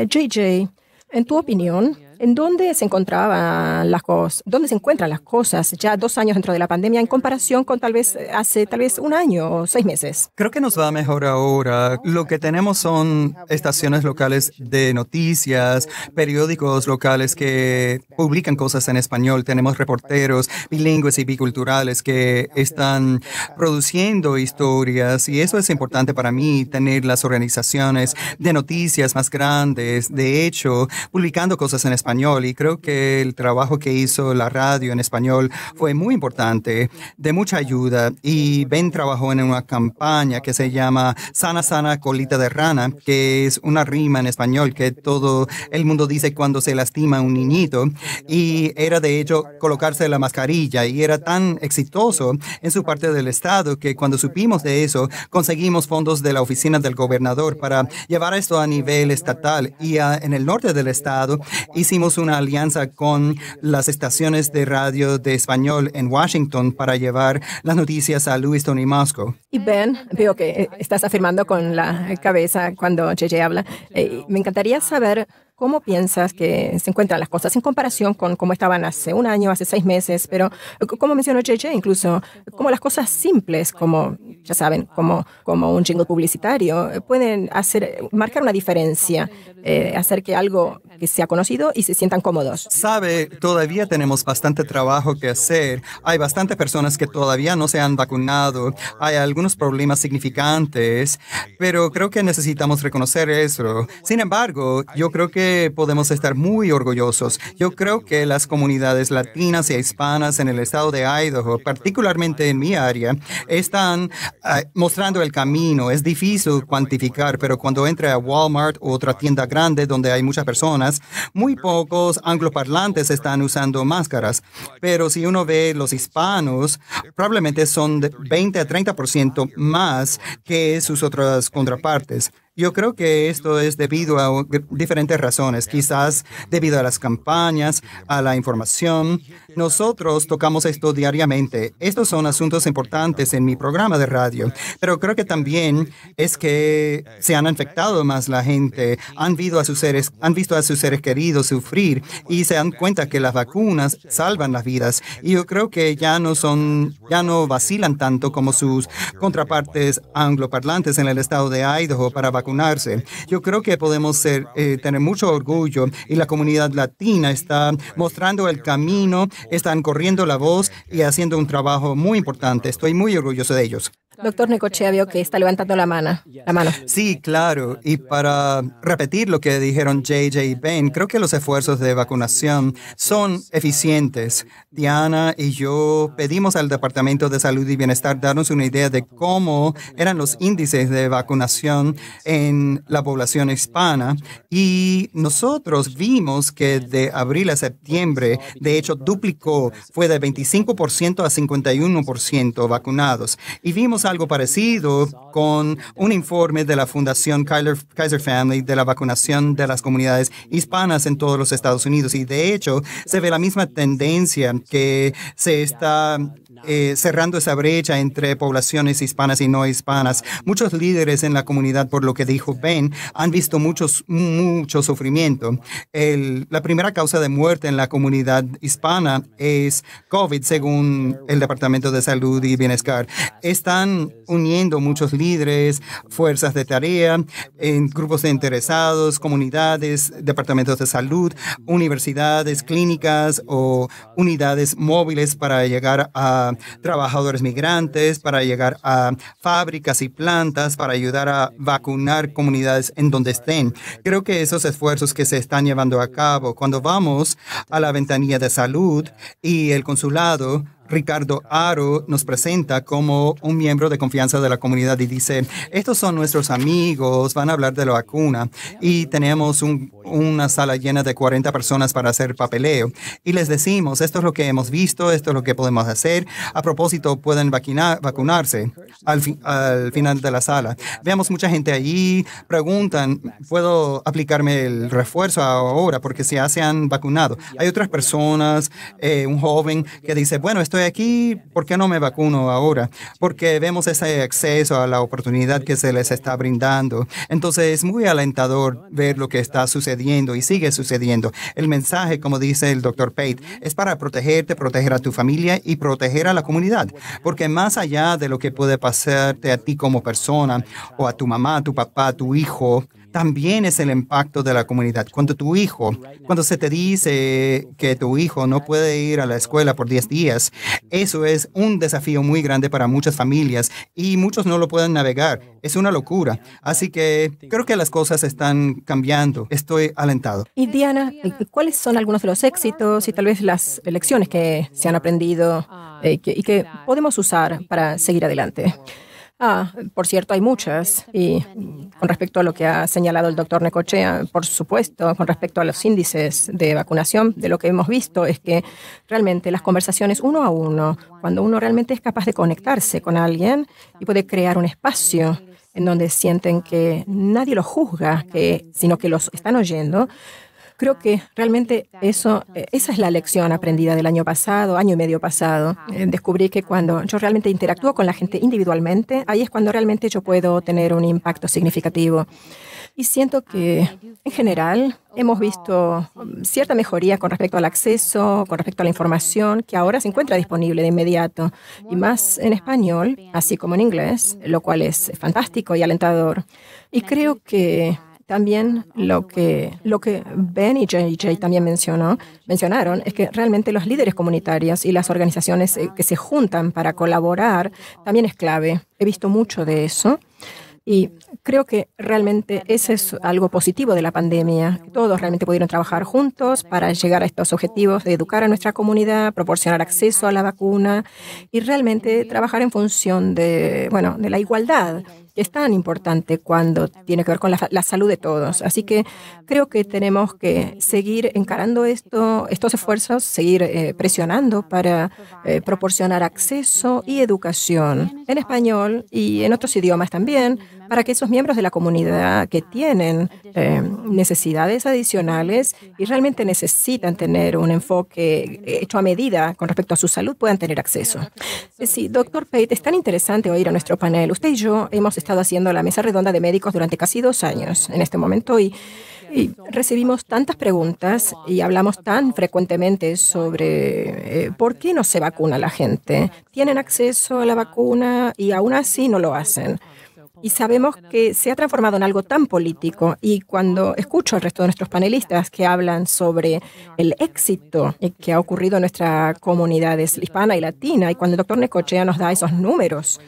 JJ en tu opinión, en dónde se encontraban las cosas, dónde se encuentran las cosas ya dos años dentro de la pandemia en comparación con tal vez hace tal vez un año o seis meses. Creo que nos va mejor ahora. Lo que tenemos son estaciones locales de noticias, periódicos locales que publican cosas en español. Tenemos reporteros bilingües y biculturales que están produciendo historias y eso es importante para mí, tener las organizaciones de noticias más grandes, de hecho, publicando cosas en español y creo que el trabajo que hizo la radio en español fue muy importante, de mucha ayuda y Ben trabajó en una campaña que se llama Sana Sana Colita de Rana, que es una rima en español que todo el mundo dice cuando se lastima un niñito y era de hecho colocarse la mascarilla y era tan exitoso en su parte del estado que cuando supimos de eso conseguimos fondos de la oficina del gobernador para llevar esto a nivel estatal y en el norte del estado hicimos una alianza con las estaciones de radio de español en Washington para llevar las noticias a Lewiston y Moscow. Y Ben, veo que estás afirmando con la cabeza cuando Cheche habla. Eh, me encantaría saber cómo piensas que se encuentran las cosas en comparación con cómo estaban hace un año, hace seis meses, pero como mencionó JJ, incluso como las cosas simples, como ya saben, como, como un jingle publicitario, eh, pueden hacer, marcar una diferencia, eh, hacer que algo que sea conocido y se sientan cómodos. Sabe, todavía tenemos bastante trabajo que hacer. Hay bastantes personas que todavía no se han vacunado. Hay algunos problemas significantes, pero creo que necesitamos reconocer eso. Sin embargo, yo creo que podemos estar muy orgullosos. Yo creo que las comunidades latinas y hispanas en el estado de Idaho, particularmente en mi área, están ah, mostrando el camino. Es difícil cuantificar, pero cuando entra a Walmart o otra tienda grande donde hay muchas personas, muy pocos angloparlantes están usando máscaras. Pero si uno ve los hispanos, probablemente son de 20 a 30% más que sus otras contrapartes. Yo creo que esto es debido a diferentes razones, quizás debido a las campañas, a la información, nosotros tocamos esto diariamente. Estos son asuntos importantes en mi programa de radio, pero creo que también es que se han infectado más la gente, han visto a sus seres, han visto a sus seres queridos sufrir y se dan cuenta que las vacunas salvan las vidas. Y yo creo que ya no son, ya no vacilan tanto como sus contrapartes angloparlantes en el estado de Idaho para vacunarse. Yo creo que podemos ser, eh, tener mucho orgullo y la comunidad latina está mostrando el camino están corriendo la voz y haciendo un trabajo muy importante. Estoy muy orgulloso de ellos. Doctor Necochea, vio que está levantando la mano. La mano. Sí, claro. Y para repetir lo que dijeron JJ y Ben, creo que los esfuerzos de vacunación son eficientes. Diana y yo pedimos al Departamento de Salud y Bienestar darnos una idea de cómo eran los índices de vacunación en la población hispana. Y nosotros vimos que de abril a septiembre, de hecho, duplicó, fue de 25% a 51% vacunados. Y vimos algo parecido con un informe de la Fundación Kaiser Family de la vacunación de las comunidades hispanas en todos los Estados Unidos. Y de hecho, se ve la misma tendencia que se está eh, cerrando esa brecha entre poblaciones hispanas y no hispanas. Muchos líderes en la comunidad, por lo que dijo Ben, han visto mucho sufrimiento. El, la primera causa de muerte en la comunidad hispana es COVID, según el Departamento de Salud y Bienestar. Están uniendo muchos líderes, fuerzas de tarea, en grupos de interesados, comunidades, departamentos de salud, universidades, clínicas o unidades móviles para llegar a trabajadores migrantes, para llegar a fábricas y plantas, para ayudar a vacunar comunidades en donde estén. Creo que esos esfuerzos que se están llevando a cabo, cuando vamos a la ventanilla de salud y el consulado, Ricardo Aro nos presenta como un miembro de confianza de la comunidad y dice, estos son nuestros amigos, van a hablar de la vacuna y tenemos una sala llena de 40 personas para hacer papeleo. Y les decimos, esto es lo que hemos visto, esto es lo que podemos hacer. A propósito, pueden vacunarse al, final de la sala. Veamos mucha gente allí, preguntan, ¿puedo aplicarme el refuerzo ahora? Porque ya se han vacunado. Hay otras personas, eh, un joven que dice, bueno, estoy aquí, ¿por qué no me vacuno ahora? Porque vemos ese acceso a la oportunidad que se les está brindando. Entonces es muy alentador ver lo que está sucediendo y sigue sucediendo. El mensaje, como dice el doctor Pate, es para protegerte, proteger a tu familia y proteger a la comunidad. Porque más allá de lo que puede pasarte a ti como persona o a tu mamá, tu papá, tu hijo, también es el impacto de la comunidad. Cuando tu hijo, cuando se te dice que tu hijo no puede ir a la escuela por 10 días, eso es un desafío muy grande para muchas familias y muchos no lo pueden navegar. Es una locura. Así que creo que las cosas están cambiando. Estoy alentado. Y Diana, ¿cuáles son algunos de los éxitos y tal vez las lecciones que se han aprendido eh, y que podemos usar para seguir adelante? Ah, por cierto, hay muchas. Y con respecto a lo que ha señalado el doctor Necochea, por supuesto, con respecto a los índices de vacunación, de lo que hemos visto es que realmente las conversaciones uno a uno, cuando uno realmente es capaz de conectarse con alguien y puede crear un espacio en donde sienten que nadie los juzga, que, sino que los están oyendo, Creo que ah, realmente eso, eh, esa es la lección aprendida del año pasado, año y medio pasado. Eh, descubrí que cuando yo realmente interactúo con la gente individualmente, ahí es cuando realmente yo puedo tener un impacto significativo. Y siento ah, que en general oh, hemos visto um, cierta mejoría con respecto al acceso, con respecto a la información que ahora se encuentra disponible de inmediato y más en ah, español, así como en inglés, lo cual es eh, fantástico y alentador. Y creo que también lo que, lo que Ben y JJ también mencionó, mencionaron es que realmente los líderes comunitarios y las organizaciones eh, que se juntan para colaborar también es clave. He visto mucho de eso. Y creo que realmente ese es algo positivo de la pandemia. Todos realmente pudieron trabajar juntos para llegar a estos objetivos de educar a nuestra comunidad, proporcionar acceso a la vacuna y realmente trabajar en función de, bueno, de la igualdad es tan importante cuando tiene que ver con la, salud de todos. Así que creo que tenemos que seguir encarando esto, estos esfuerzos, seguir eh, presionando para eh, proporcionar acceso y educación en español y en otros idiomas también para que esos miembros de la comunidad que tienen eh, necesidades adicionales y realmente necesitan tener un enfoque eh, hecho a medida con respecto a su salud puedan tener acceso. Eh, sí, doctor Pate, es tan interesante oír a nuestro panel. Usted y yo hemos estado haciendo la mesa redonda de médicos durante casi dos años en este momento y recibimos tantas preguntas y hablamos tan frecuentemente sobre por qué no se vacuna la gente. Tienen acceso a la vacuna y aún así no lo hacen y sabemos que se ha transformado en algo tan político. Y cuando escucho al resto de nuestros panelistas que hablan sobre el éxito que ha ocurrido en nuestras comunidades hispana y latina, y cuando el doctor Necochea nos da esos números,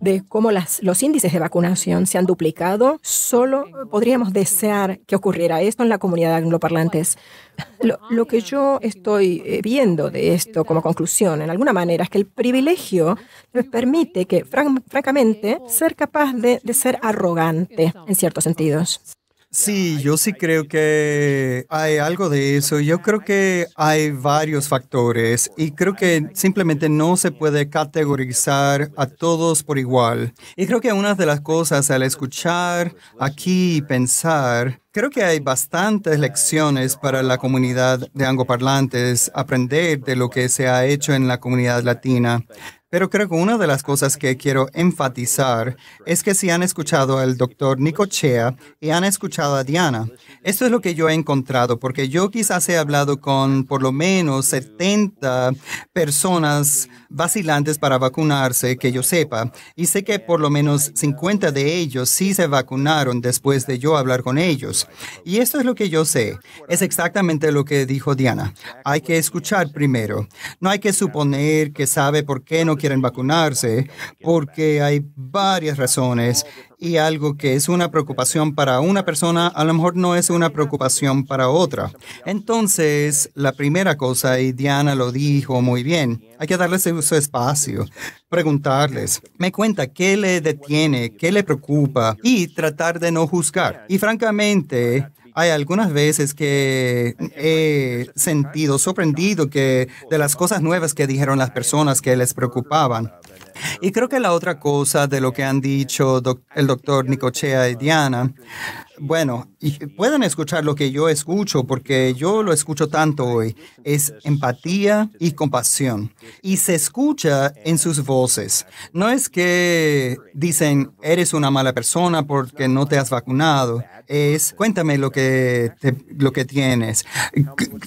de cómo las, los índices de vacunación se han duplicado, solo podríamos desear que ocurriera esto en la comunidad de angloparlantes. Lo, que yo estoy eh, viendo de esto como conclusión, en alguna manera, es que el privilegio les permite que, francamente, ser capaz de ser arrogante en ciertos sentidos. Sí, yo sí creo que hay algo de eso. Yo creo que hay varios factores y creo que simplemente no se puede categorizar a todos por igual. Y creo que una de las cosas al escuchar aquí y pensar Creo que hay bastantes lecciones para la comunidad de angloparlantes aprender de lo que se ha hecho en la comunidad latina. Pero creo que una de las cosas que quiero enfatizar es que si han escuchado al doctor Nicochea y han escuchado a Diana, esto es lo que yo he encontrado, porque yo quizás he hablado con por lo menos 70 personas vacilantes para vacunarse, que yo sepa, y sé que por lo menos 50 de ellos sí se vacunaron después de yo hablar con ellos. Y esto es lo que yo sé. Es exactamente lo que dijo Diana. Hay que escuchar primero. No hay que suponer que sabe por qué no quieren vacunarse, porque hay varias razones y algo que es una preocupación para una persona, a lo mejor no es una preocupación para otra. Entonces, la primera cosa, y Diana lo dijo muy bien, hay que darles su espacio, preguntarles, me cuenta qué le detiene, qué le preocupa y tratar de no juzgar. Y francamente, hay algunas veces que he sentido sorprendido que de las cosas nuevas que dijeron las personas que les preocupaban. Y creo que la otra cosa de lo que han dicho el doctor Nicochea y Diana bueno, y pueden escuchar lo que yo escucho, porque yo lo escucho tanto hoy, es empatía y compasión. Y se escucha en sus voces. No es que dicen, eres una mala persona porque no te has vacunado. Es, cuéntame lo que, lo que tienes,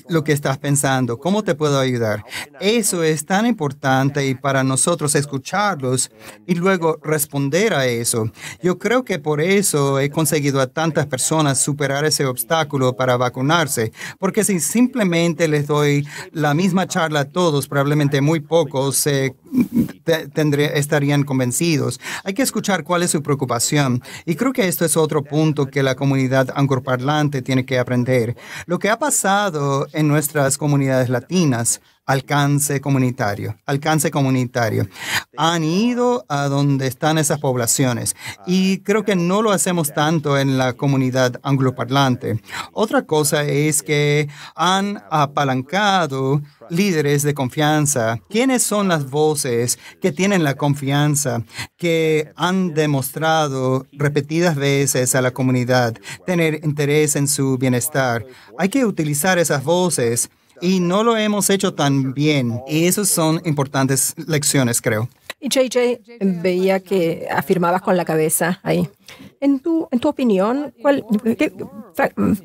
lo que estás pensando, cómo te puedo ayudar. Eso es tan importante y para nosotros escucharlos y luego responder a eso. Yo creo que por eso he conseguido a tanta personas superar ese obstáculo para vacunarse, porque si simplemente les doy la misma charla a todos, probablemente muy pocos estarían convencidos. Hay que escuchar cuál es su preocupación. Y creo que esto es otro punto que la comunidad angloparlante tiene que aprender. Lo que ha pasado en nuestras comunidades latinas alcance comunitario, alcance comunitario. Han ido a donde están esas poblaciones y creo que no lo hacemos tanto en la comunidad angloparlante. Otra cosa es que han apalancado líderes de confianza. ¿Quiénes son las voces que tienen la confianza, que han demostrado repetidas veces a la comunidad tener interés en su bienestar? Hay que utilizar esas voces y no lo hemos hecho tan bien. Y esas son importantes lecciones, creo. Y JJ veía que afirmabas con la cabeza ahí. En tu, en tu opinión, ¿cuál,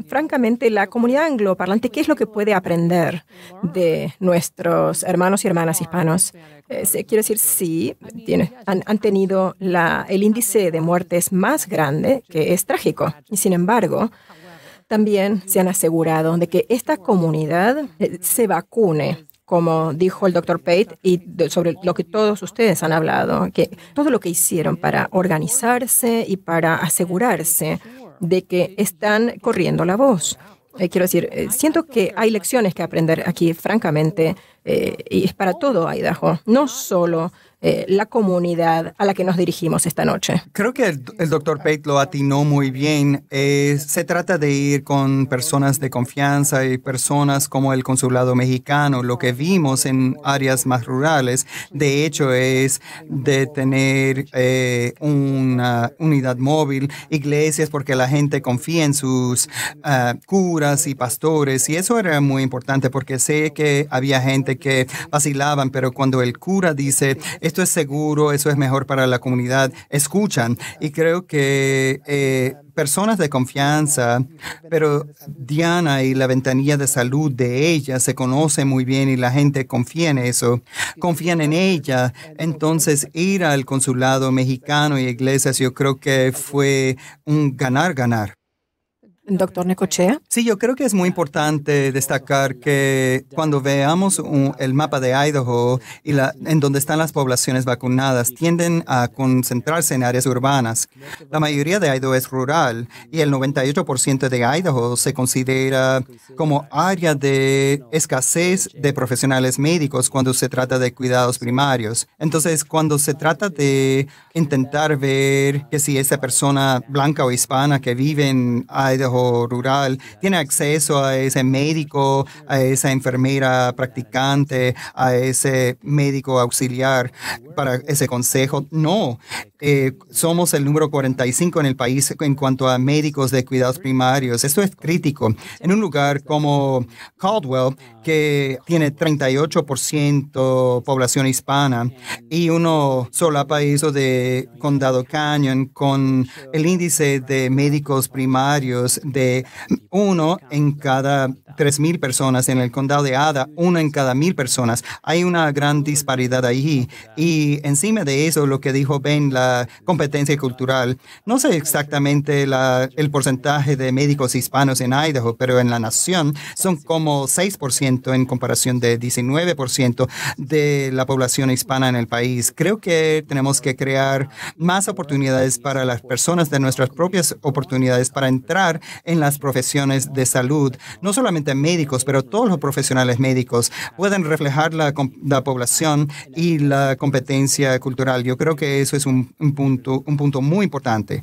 francamente, la comunidad angloparlante, ¿qué es lo que puede aprender de nuestros hermanos y hermanas hispanos? Eh, quiero decir, sí, han, tenido la, el índice de muertes más grande, que es trágico. Y sin embargo, también se han asegurado de que esta comunidad eh, se vacune como dijo el doctor Pate, y sobre lo que todos ustedes han hablado, que todo lo que hicieron para organizarse y para asegurarse de que están corriendo la voz. Eh, quiero decir, eh, siento que hay lecciones que aprender aquí, francamente, y es para todo Idaho, no solo eh, la comunidad a la que nos dirigimos esta noche. Creo que el, doctor Pate lo atinó muy bien. se trata de ir con personas de confianza y personas como el consulado mexicano. Lo que vimos en áreas más rurales, de hecho, es de tener eh, una unidad móvil, iglesias, porque la gente confía en sus ah, curas y pastores. Y eso era muy importante porque sé que había gente que vacilaban, pero cuando el cura dice, esto es seguro, eso es mejor para la comunidad, escuchan. Y creo que eh, personas de confianza, pero Diana y la ventanilla de salud de ella se conocen muy bien y la gente confía en eso, confían en ella. Entonces, ir al consulado mexicano y iglesias, yo creo que fue un ganar-ganar. Doctor Necochea. Sí, yo creo que es muy importante destacar que cuando veamos el mapa de Idaho y en donde están las poblaciones vacunadas, tienden a concentrarse en áreas urbanas. La mayoría de Idaho es rural y el 98% de Idaho se considera como área de escasez de profesionales médicos cuando se trata de cuidados primarios. Entonces, cuando se trata de intentar ver que si esa persona blanca o hispana que vive en Idaho rural, tiene acceso a ese médico, a esa enfermera practicante, a ese médico auxiliar para ese consejo. No, eh, somos el número 45 en el país en cuanto a médicos de cuidados primarios. Esto es crítico. En un lugar como Caldwell, que tiene 38% población hispana y uno país o de Condado Canyon con el índice de médicos primarios de uno en cada tres mil personas. En el condado de Ada, uno en cada mil personas. Hay una gran disparidad ahí. Y encima de eso, lo que dijo Ben, la competencia cultural. No sé exactamente el porcentaje de médicos hispanos en Idaho, pero en la nación son como 6% en comparación de 19% de la población hispana en el país. Creo que tenemos que crear más oportunidades para las personas de nuestras propias oportunidades para entrar en las profesiones de salud, no solamente médicos, pero todos los profesionales médicos pueden reflejar la, población y la competencia cultural. Yo creo que eso es un, punto, un punto muy importante.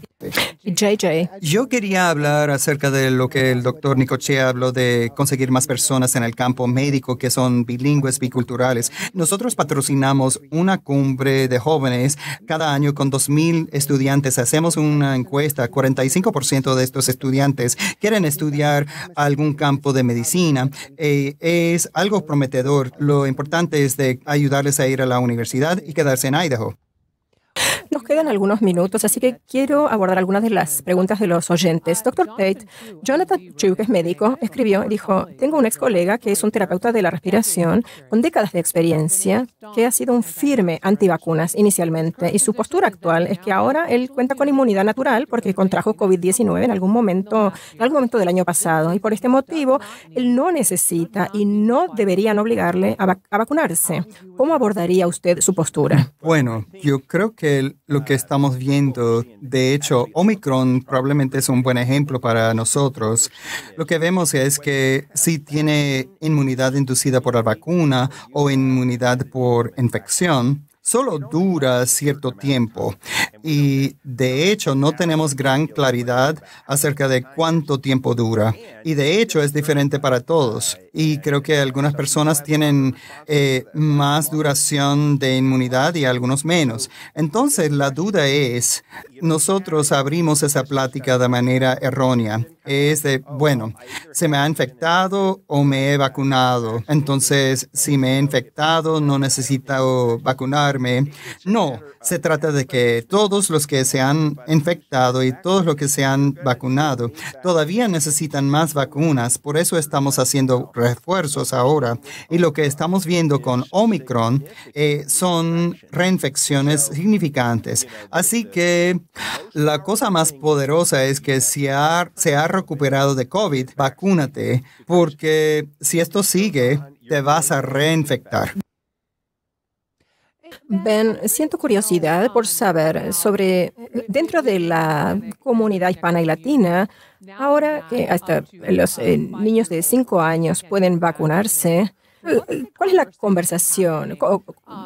JJ. Yo quería hablar acerca de lo que el doctor Nicoche habló de conseguir más personas en el campo médico que son bilingües, biculturales. Nosotros patrocinamos una cumbre de jóvenes cada año con 2.000 estudiantes. Hacemos una encuesta, 45% de estos estudiantes quieren estudiar algún campo de medicina. Eh, es algo prometedor. Lo importante es de ayudarles a ir a la universidad y quedarse en Idaho quedan algunos minutos, así que quiero abordar algunas de las preguntas de los oyentes. Doctor Tate, Jonathan Chu, que es médico, escribió, y dijo, tengo un ex colega que es un terapeuta de la respiración con décadas de experiencia, que ha sido un firme antivacunas inicialmente, y su postura actual es que ahora él cuenta con inmunidad natural porque contrajo COVID-19 en algún momento, en algún momento del año pasado, y por este motivo él no necesita y no deberían obligarle a, a vacunarse. ¿Cómo abordaría usted su postura? Bueno, yo creo que el lo que estamos viendo. De hecho, Omicron probablemente es un buen ejemplo para nosotros. Lo que vemos es que si tiene inmunidad inducida por la vacuna o inmunidad por infección, solo dura cierto tiempo y de hecho no tenemos gran claridad acerca de cuánto tiempo dura y de hecho es diferente para todos y creo que algunas personas tienen eh, más duración de inmunidad y algunos menos. Entonces la duda es, nosotros abrimos esa plática de manera errónea es de, bueno, se me ha infectado o me he vacunado. Entonces, si me he infectado, no necesito vacunarme. No, se trata de que todos los que se han infectado y todos los que se han vacunado todavía necesitan más vacunas. Por eso estamos haciendo refuerzos ahora. Y lo que estamos viendo con Omicron eh, son reinfecciones significantes. Así que la cosa más poderosa es que si se ha recuperado de COVID, vacúnate, porque si esto sigue, te vas a reinfectar. Ben, siento curiosidad por saber sobre dentro de la comunidad hispana y latina, ahora que hasta los eh, niños de 5 años pueden vacunarse, ¿cuál es la conversación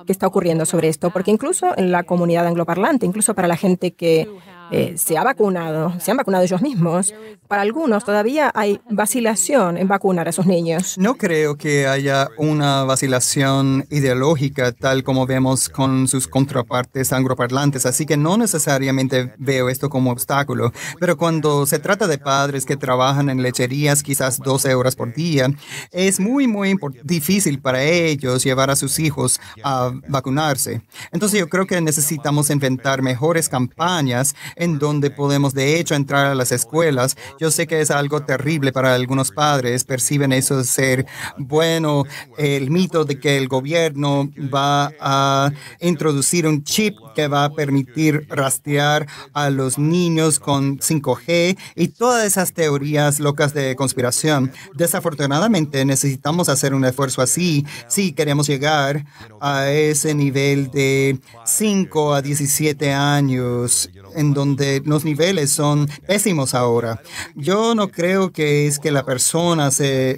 que está ocurriendo sobre esto? Porque incluso en la comunidad angloparlante, incluso para la gente que eh, se ha vacunado, se han vacunado ellos mismos. Para algunos todavía hay vacilación en vacunar a sus niños. No creo que haya una vacilación ideológica tal como vemos con sus contrapartes angroparlantes. así que no necesariamente veo esto como obstáculo. Pero cuando se trata de padres que trabajan en lecherías quizás 12 horas por día, es muy, muy difícil para ellos llevar a sus hijos a vacunarse. Entonces yo creo que necesitamos inventar mejores campañas en donde podemos de hecho entrar a las escuelas. Yo sé que es algo terrible para algunos padres, perciben eso ser bueno, el mito de que el gobierno va a introducir un chip que va a permitir rastrear a los niños con 5G y todas esas teorías locas de conspiración. Desafortunadamente necesitamos hacer un esfuerzo así si queremos llegar a ese nivel de 5 a 17 años en donde los niveles son pésimos ahora. Yo no creo que es que la persona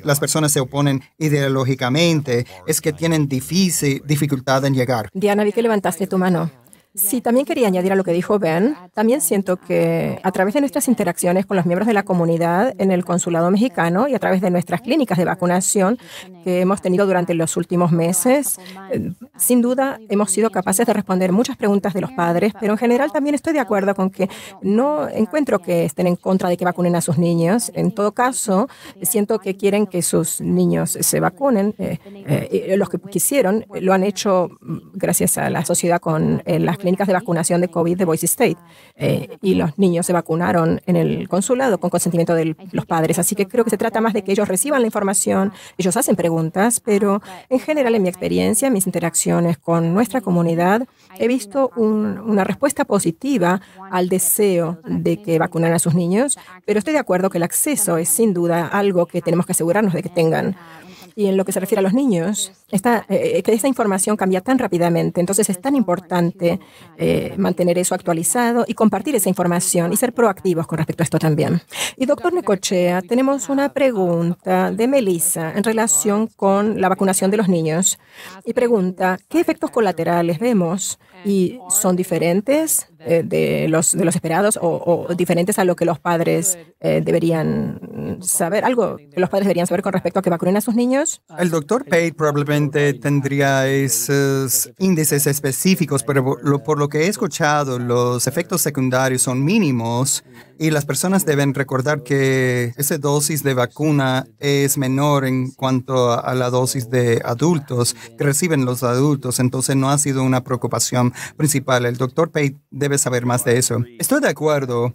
las personas se oponen ideológicamente, es que tienen difícil, dificultad en llegar. Diana, vi que levantaste tu mano. Sí, también quería añadir a lo que dijo Ben. También siento que a través de nuestras interacciones con los miembros de la comunidad en el consulado mexicano y a través de nuestras clínicas de vacunación que hemos tenido durante los últimos meses, eh, sin duda hemos sido capaces de responder muchas preguntas de los padres, pero en general también estoy de acuerdo con que no encuentro que estén en contra de que vacunen a sus niños. En todo caso, siento que quieren que sus niños se vacunen. Eh, eh, los que quisieron lo han hecho mm, gracias a la sociedad con las clínicas de vacunación de COVID de Boise State. Eh, y los niños se vacunaron en el consulado con consentimiento de los padres. Así que creo que se trata más de que ellos reciban la información, ellos hacen preguntas, pero en general en mi experiencia, en mis interacciones con nuestra comunidad, he visto una respuesta positiva al deseo de que vacunaran a sus niños, pero estoy de acuerdo que el acceso es sin duda algo que tenemos que asegurarnos de que tengan y en lo que se refiere a los niños, esta, eh, eh, que esa información cambia tan rápidamente. Entonces es tan importante eh, mantener eso actualizado y compartir esa información y ser proactivos con respecto a esto también. Y doctor Necochea, tenemos una pregunta de Melissa en relación con la vacunación de los niños. Y pregunta, ¿qué efectos colaterales vemos y son diferentes eh, de, los, de los esperados o, diferentes a lo que los padres eh, deberían saber, algo que los padres deberían saber con respecto a que vacunen a sus niños. El doctor Pate probablemente tendría esos índices específicos, pero por lo, que he escuchado, los efectos secundarios son mínimos y las personas deben recordar que esa dosis de vacuna es menor en cuanto a la dosis de adultos que reciben los adultos, entonces no ha sido una preocupación principal. El doctor Pate debe saber más de eso. Estoy de acuerdo.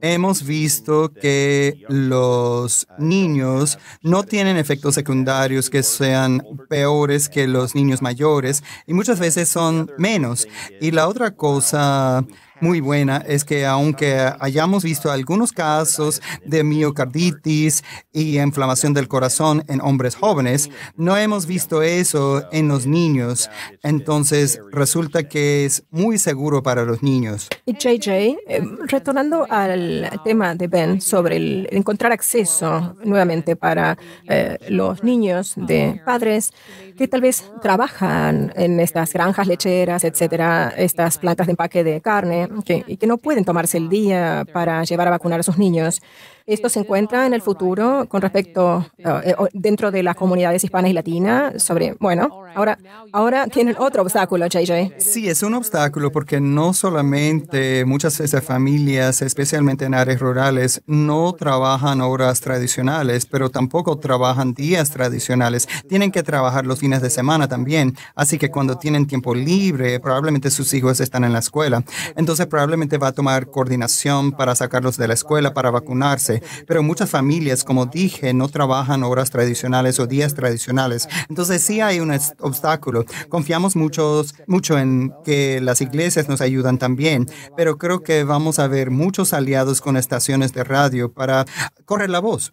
Hemos visto que los niños no tienen efectos secundarios que sean peores que los niños mayores y muchas veces son menos. Y la otra cosa muy buena es que aunque hayamos visto algunos casos de miocarditis y inflamación del corazón en hombres jóvenes, no hemos visto eso en los niños. Entonces resulta que es muy seguro para los niños. Y JJ, eh, retornando al tema de Ben sobre el encontrar acceso nuevamente para eh, los niños de padres que tal vez trabajan en estas granjas lecheras, etcétera, estas plantas de empaque de carne que, y que no pueden tomarse el día para llevar a vacunar a sus niños. Esto se encuentra en el futuro con respecto eh, dentro de las comunidades hispanas y latinas sobre, bueno, ahora, ahora tienen otro obstáculo, JJ. Sí, es un obstáculo porque no solamente muchas de familias, especialmente en áreas rurales, no trabajan horas tradicionales, pero tampoco trabajan días tradicionales. Tienen que trabajar los fines de semana también. Así que cuando tienen tiempo libre, probablemente sus hijos están en la escuela. Entonces probablemente va a tomar coordinación para sacarlos de la escuela, para vacunarse pero muchas familias, como dije, no trabajan horas tradicionales o días tradicionales. Entonces sí hay un obstáculo. Confiamos mucho en que las iglesias nos ayudan también, pero creo que vamos a ver muchos aliados con estaciones de radio para correr la voz.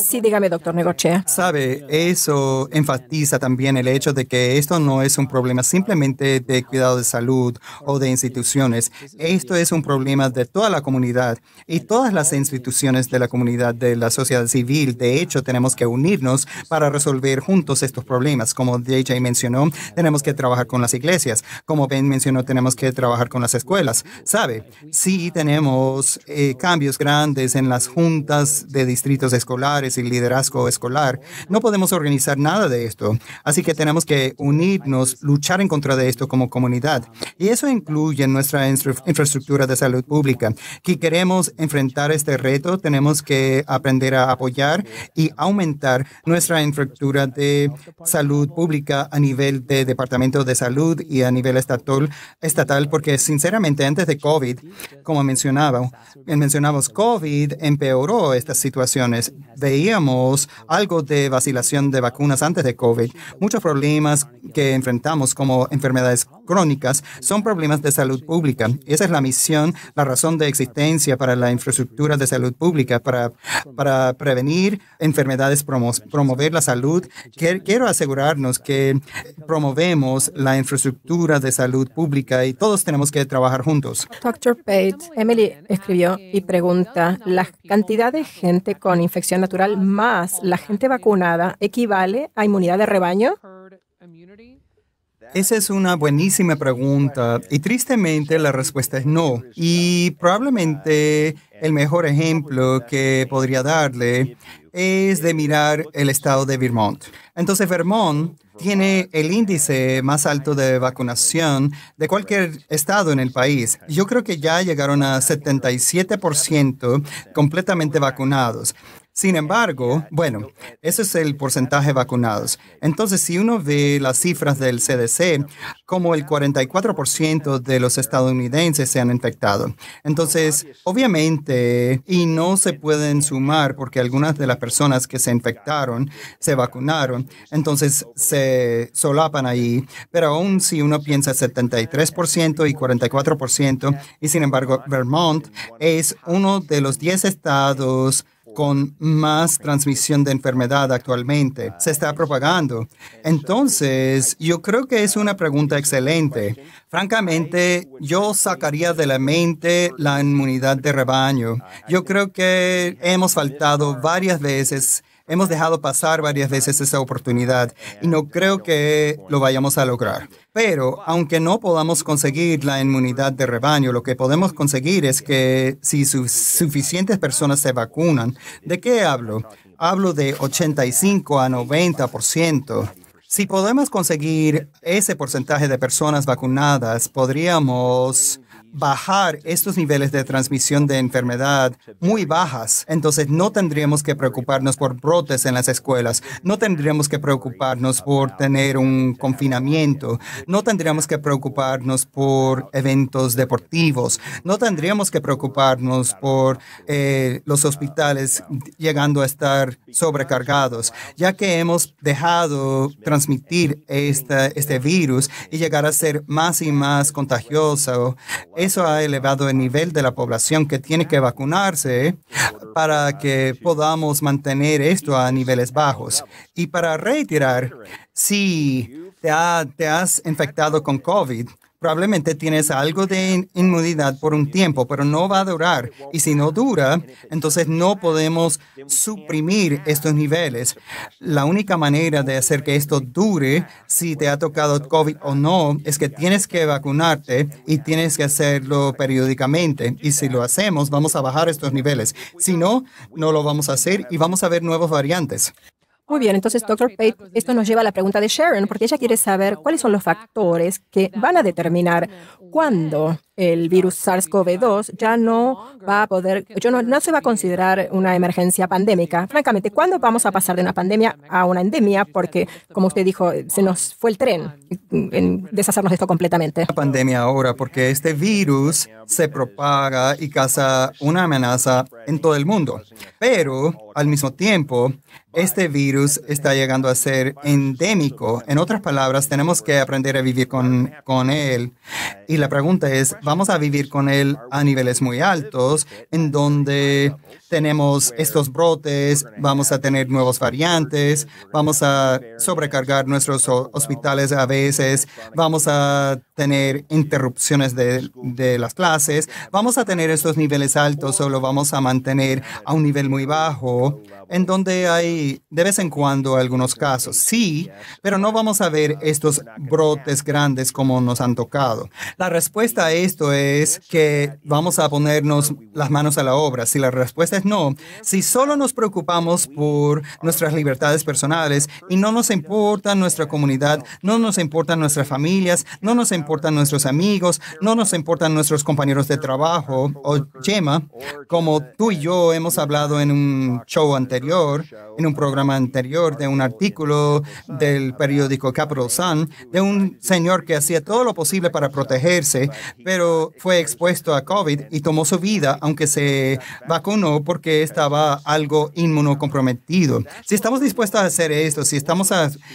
Sí, dígame, doctor Negochea. Sabe, eso enfatiza también el hecho de que esto no es un problema simplemente de cuidado de salud o de instituciones. Esto es un problema de toda la comunidad y todas las instituciones de la comunidad, de la sociedad civil. De hecho, tenemos que unirnos para resolver juntos estos problemas. Como DJ mencionó, tenemos que trabajar con las iglesias. Como Ben mencionó, tenemos que trabajar con las escuelas. Sabe, sí tenemos eh, cambios grandes en las juntas de distritos escolares y liderazgo escolar. No podemos organizar nada de esto, así que tenemos que unirnos, luchar en contra de esto como comunidad. Y eso incluye nuestra infraestructura de salud pública. Si queremos enfrentar este reto, tenemos que aprender a apoyar y aumentar nuestra infraestructura de salud pública a nivel de Departamento de Salud y a nivel estatal, estatal porque sinceramente antes de COVID, como mencionaba, mencionamos, COVID empeoró estas situaciones veíamos algo de vacilación de vacunas antes de COVID. Muchos problemas que enfrentamos como enfermedades crónicas son problemas de salud pública. Esa es la misión, la razón de existencia para la infraestructura de salud pública, para, prevenir enfermedades, promover la salud. Quiero asegurarnos que promovemos la infraestructura de salud pública y todos tenemos que trabajar juntos. Doctor Pate, Emily escribió y pregunta, la cantidad de gente con infección natural más la gente vacunada equivale a inmunidad de rebaño? Esa es una buenísima pregunta y tristemente la respuesta es no. Y probablemente el mejor ejemplo que podría darle es de mirar el estado de Vermont. Entonces Vermont tiene el índice más alto de vacunación de cualquier estado en el país. Yo creo que ya llegaron a 77% completamente vacunados. Sin embargo, bueno, ese es el porcentaje vacunados. Entonces, si uno ve las cifras del CDC, como el 44% de los estadounidenses se han infectado. Entonces, obviamente, y no se pueden sumar porque algunas de las personas que se infectaron se vacunaron, entonces se solapan ahí. Pero aún si uno piensa 73% y 44%, y sin embargo, Vermont es uno de los 10 estados con más transmisión de enfermedad actualmente. Ah, Se está propagando. Entonces, yo creo que es una pregunta excelente. Francamente, yo sacaría de la mente la inmunidad de rebaño. Ah, yo creo que hemos faltado varias veces Hemos dejado pasar varias veces esa oportunidad y no creo que lo vayamos a lograr. Pero aunque no podamos conseguir la inmunidad de rebaño, lo que podemos conseguir es que si suficientes personas se vacunan, ¿de qué hablo? Hablo de 85 a 90%. Si podemos conseguir ese porcentaje de personas vacunadas, podríamos bajar estos niveles de transmisión de enfermedad muy bajas, entonces no tendríamos que preocuparnos por brotes en las escuelas, no tendríamos que preocuparnos por tener un confinamiento, no tendríamos que preocuparnos por eventos deportivos, no tendríamos que preocuparnos por eh, los hospitales llegando a estar sobrecargados, ya que hemos dejado transmitir este virus y llegar a ser más y más contagioso. Eso ha elevado el nivel de la población que tiene que vacunarse ¿eh? para que podamos mantener esto a niveles bajos. Y para retirar, si te, te has infectado con COVID, probablemente tienes algo de inmunidad por un tiempo, pero no va a durar. Y si no dura, entonces no podemos suprimir estos niveles. La única manera de hacer que esto dure, si te ha tocado COVID o no, es que tienes que vacunarte y tienes que hacerlo periódicamente. Y si lo hacemos, vamos a bajar estos niveles. Si no, no lo vamos a hacer y vamos a ver nuevas variantes. Muy bien, entonces, doctor Pate, esto nos lleva a la pregunta de Sharon, porque ella quiere saber cuáles son los factores que van a determinar cuándo el virus SARS-CoV-2 ya no va a poder, yo no, se va a considerar una emergencia pandémica. Francamente, ¿cuándo vamos a pasar de una pandemia a una endemia? Porque, como usted dijo, se nos fue el tren en deshacernos de esto completamente. La pandemia ahora, porque este virus se propaga y causa una amenaza en todo el mundo. Pero al mismo tiempo, este virus está llegando a ser endémico. En otras palabras, tenemos que aprender a vivir con, con él. Y la pregunta es, ¿vamos a vivir con él a niveles muy altos, en donde tenemos estos brotes, vamos a tener nuevos variantes, vamos a sobrecargar nuestros hospitales a veces, vamos a tener interrupciones de, de las clases, vamos a tener estos niveles altos o lo vamos a mantener a un nivel muy bajo? people en donde hay de vez en cuando algunos casos, sí, pero no vamos a ver estos brotes grandes como nos han tocado. La respuesta a esto es que vamos a ponernos las manos a la obra. Si la respuesta es no, si solo nos preocupamos por nuestras libertades personales y no nos importa nuestra comunidad, no nos importan nuestras familias, no nos importan nuestros amigos, no nos importan nuestros compañeros de trabajo o Chema, como tú y yo hemos hablado en un show anterior, en un programa anterior, de un artículo del periódico Capital Sun, de un señor que hacía todo lo posible para protegerse, pero fue expuesto a COVID y tomó su vida, aunque se vacunó porque estaba algo inmunocomprometido. Si estamos dispuestos a hacer esto, si estamos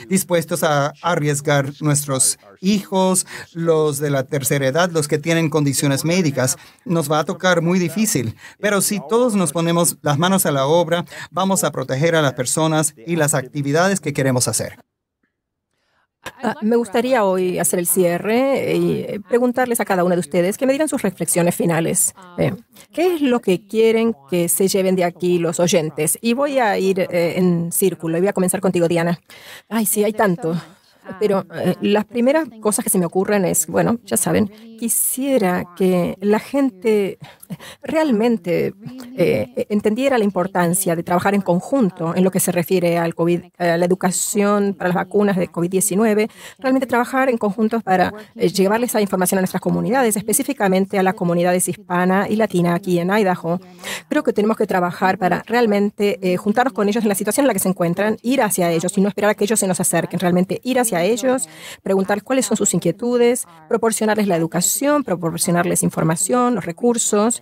dispuestos a arriesgar nuestros hijos, los de la tercera edad, los que tienen condiciones médicas, nos va a tocar muy difícil. Pero si todos nos ponemos las manos a la obra, vamos a proteger a las personas y las actividades que queremos hacer. Ah, me gustaría hoy hacer el cierre y eh, preguntarles a cada uno de ustedes que me digan sus reflexiones finales. Eh, ¿Qué es lo que quieren que se lleven de aquí los oyentes? Y voy a ir eh, en círculo y voy a comenzar contigo, Diana. Ay, sí, hay tanto. Pero las primeras cosas que se me ocurren es, bueno, ya saben, quisiera que la gente realmente eh, entendiera la importancia de trabajar en conjunto en lo que se refiere al COVID, a la educación para las vacunas de COVID-19, realmente trabajar en conjunto para eh, llevarles esa información a nuestras comunidades, específicamente a las comunidades hispana y latina aquí en Idaho. Creo que tenemos que trabajar para realmente eh, juntarnos con ellos en la situación en la que se encuentran, ir hacia ellos y no esperar a que ellos se nos acerquen, realmente ir hacia ellos, preguntar cuáles son sus inquietudes, proporcionarles la educación, proporcionarles información, los recursos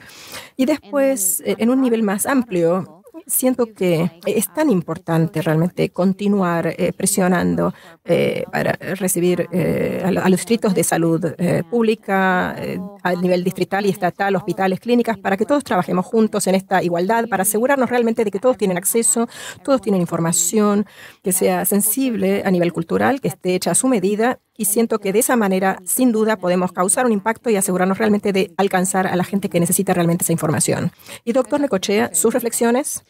y después, eh, en un nivel más amplio, siento que es tan importante realmente continuar eh, presionando eh, para recibir a, los distritos de salud pública, a nivel distrital y estatal, hospitales, clínicas, para que todos trabajemos juntos en esta igualdad, para asegurarnos realmente de que todos tienen acceso, todos tienen información, que sea sensible a nivel cultural, que esté hecha a su medida y siento que de esa manera, sin duda, podemos causar un impacto y asegurarnos realmente de alcanzar a la gente que necesita realmente esa información. Y doctor Necochea, sus reflexiones.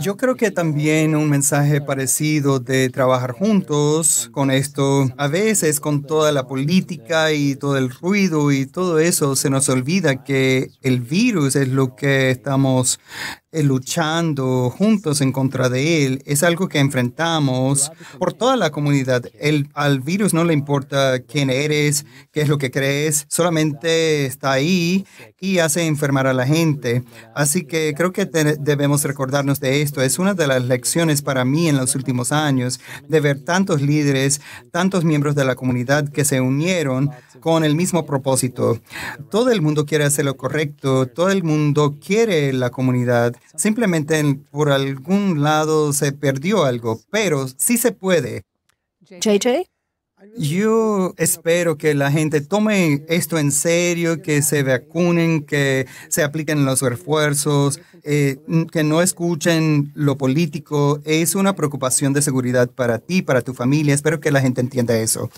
Yo creo que también un mensaje parecido de trabajar juntos con esto. A veces con toda la política y todo el ruido y todo eso se nos olvida que el virus es lo que estamos eh, luchando juntos en contra de él. Es algo que enfrentamos por toda la comunidad. El, al virus no le importa quién eres, qué es lo que crees, solamente está ahí y hace enfermar a la gente. Así que creo que debemos recordarnos de esto. Es una de las lecciones para mí en los últimos años, de ver tantos líderes, tantos miembros de la comunidad que se unieron con el mismo propósito. Todo el mundo quiere hacer lo correcto, todo el mundo quiere la comunidad Simplemente por algún lado se perdió algo, pero sí se puede. JJ. Yo espero que la gente tome esto en serio, que se vacunen, que se apliquen los refuerzos, eh, que no escuchen lo político. Es una preocupación de seguridad para ti, para tu familia. Espero que la gente entienda eso.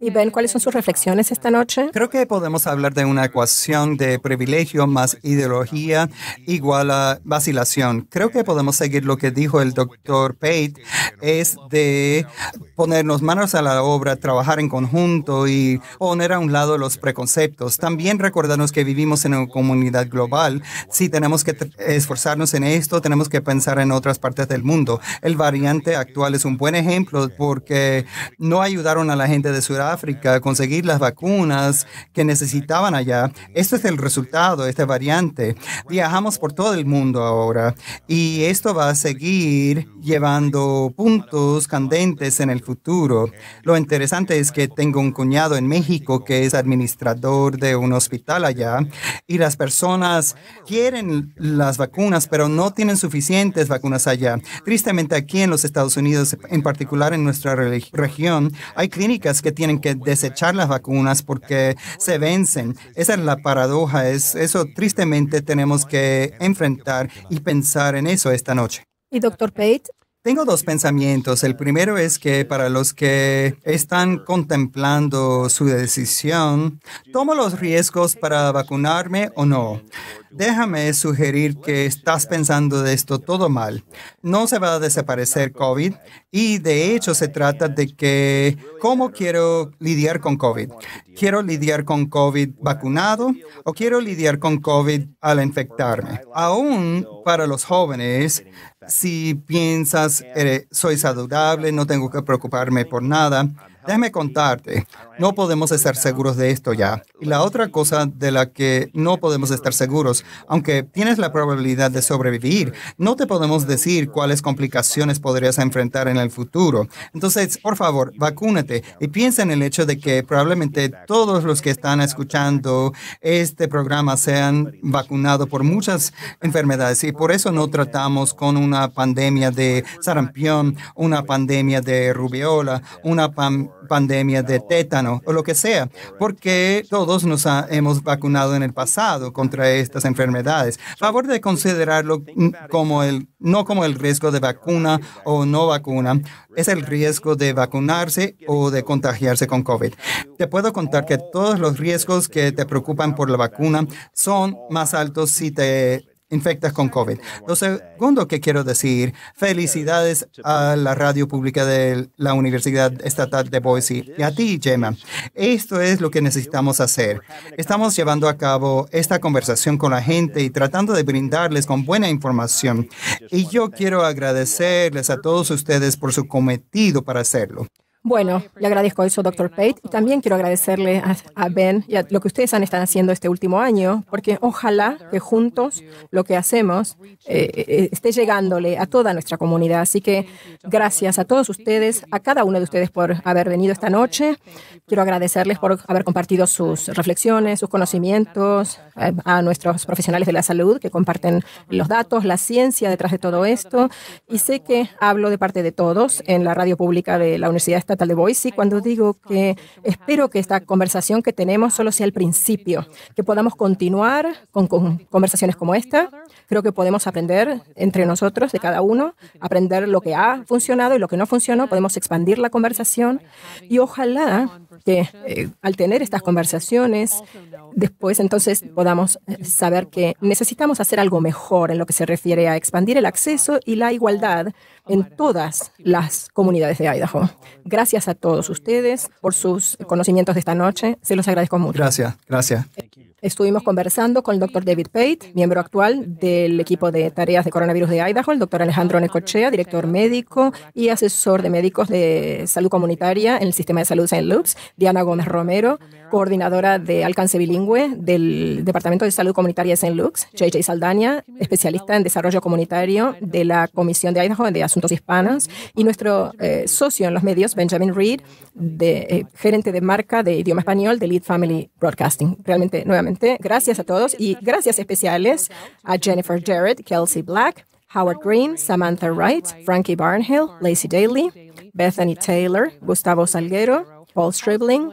Y Ben, ¿cuáles son sus reflexiones esta noche? Creo que podemos hablar de una ecuación de privilegio más ideología igual a vacilación. Creo que podemos seguir lo que dijo el doctor Pate, es de ponernos manos a la obra, trabajar en conjunto y poner a un lado los preconceptos. También recordarnos que vivimos en una comunidad global. Si tenemos que esforzarnos en esto, tenemos que pensar en otras partes del mundo. El variante actual es un buen ejemplo porque no ayudaron a la gente de Sudáfrica África, conseguir las vacunas que necesitaban allá. Esto es el resultado, esta variante. Viajamos por todo el mundo ahora y esto va a seguir llevando puntos candentes en el futuro. Lo interesante es que tengo un cuñado en México que es administrador de un hospital allá y las personas quieren las vacunas, pero no tienen suficientes vacunas allá. Tristemente aquí en los Estados Unidos, en particular en nuestra región, hay clínicas que tienen que desechar las vacunas porque se vencen. Esa es la paradoja. Es, eso tristemente tenemos que enfrentar y pensar en eso esta noche. Y doctor Pate, tengo dos pensamientos. El primero es que para los que están contemplando su decisión, ¿tomo los riesgos para vacunarme o no? Déjame sugerir que estás pensando de esto todo mal. No se va a desaparecer COVID y de hecho se trata de que cómo quiero lidiar con COVID. ¿Quiero lidiar con COVID vacunado o quiero lidiar con COVID al infectarme? Aún para los jóvenes, si piensas, soy saludable, no tengo que preocuparme por nada, Déjame contarte, no podemos estar seguros de esto ya. Y la otra cosa de la que no podemos estar seguros, aunque tienes la probabilidad de sobrevivir, no te podemos decir cuáles complicaciones podrías enfrentar en el futuro. Entonces, por favor, vacúnate y piensa en el hecho de que probablemente todos los que están escuchando este programa sean vacunados por muchas enfermedades y por eso no tratamos con una pandemia de sarampión, una pandemia de rubiola, una pandemia pandemia de tétano o lo que sea, porque todos nos hemos vacunado en el pasado contra estas enfermedades. Favor de considerarlo como el, no como el riesgo de vacuna o no vacuna, es el riesgo de vacunarse o de contagiarse con COVID. Te puedo contar que oh, todos los riesgos que te preocupan por la vacuna son más altos si te infectas con COVID. Lo segundo que quiero decir, felicidades a la radio pública de la Universidad Estatal de Boise y a ti, Gemma. Esto es lo que necesitamos hacer. Estamos llevando a cabo esta conversación con la gente y tratando de brindarles con buena información. Y yo quiero agradecerles a todos ustedes por su cometido para hacerlo. Bueno, le agradezco eso, doctor Pate. Y también quiero agradecerle a, Ben y a lo que ustedes han estado haciendo este último año, porque ojalá que juntos lo que hacemos eh, eh, esté llegándole a toda nuestra comunidad. Así que gracias a todos ustedes, a cada uno de ustedes por haber venido esta noche. Quiero agradecerles por haber compartido sus reflexiones, sus conocimientos, eh, a nuestros profesionales de la salud que comparten los datos, la ciencia detrás de todo esto. Y sé que hablo de parte de todos en la radio pública de la Universidad de de Boise cuando digo que espero que esta conversación que tenemos solo sea el principio, que podamos continuar con, conversaciones como esta. Creo que podemos aprender entre nosotros, de cada uno, aprender lo que ha funcionado y lo que no funcionó. Podemos expandir la conversación y ojalá que eh, al tener estas conversaciones, después entonces podamos eh, saber que necesitamos hacer algo mejor en lo que se refiere a expandir el acceso y la igualdad en todas las comunidades de Idaho. Gracias a todos ustedes por sus conocimientos de esta noche. Se los agradezco mucho. Gracias, gracias. Estuvimos conversando con el doctor David Pate, miembro actual del equipo de tareas de coronavirus de Idaho, el doctor Alejandro Necochea, director médico y asesor de médicos de salud comunitaria en el sistema de salud St. Loops, Diana Gómez Romero, coordinadora de alcance bilingüe del Departamento de Salud Comunitaria de St. Luke's, JJ Saldaña, especialista en desarrollo comunitario de la Comisión de Idaho de Asuntos Hispanos, y nuestro eh, socio en los medios, Benjamin Reed, eh, gerente de marca de idioma español de Lead Family Broadcasting. Realmente, nuevamente, gracias a todos y gracias especiales a Jennifer Jarrett, Kelsey Black, Howard Green, Samantha Wright, Frankie Barnhill, Lacey Daly, Bethany Taylor, Gustavo Salguero, Paul Stribling,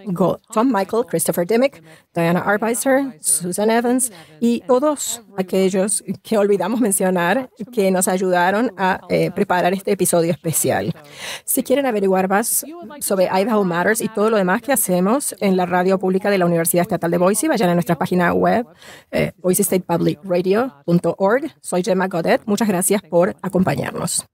Tom Michael, Christopher Dimick, Diana Arbiser, Susan Evans y todos aquellos que olvidamos mencionar que nos ayudaron a eh, preparar este episodio especial. Si quieren averiguar más sobre Idaho Matters y todo lo demás que hacemos en la radio pública de la Universidad Estatal de Boise, vayan a nuestra página web, eh, boiseStatePublicRadio.org. Soy Gemma Godet. Muchas gracias por acompañarnos.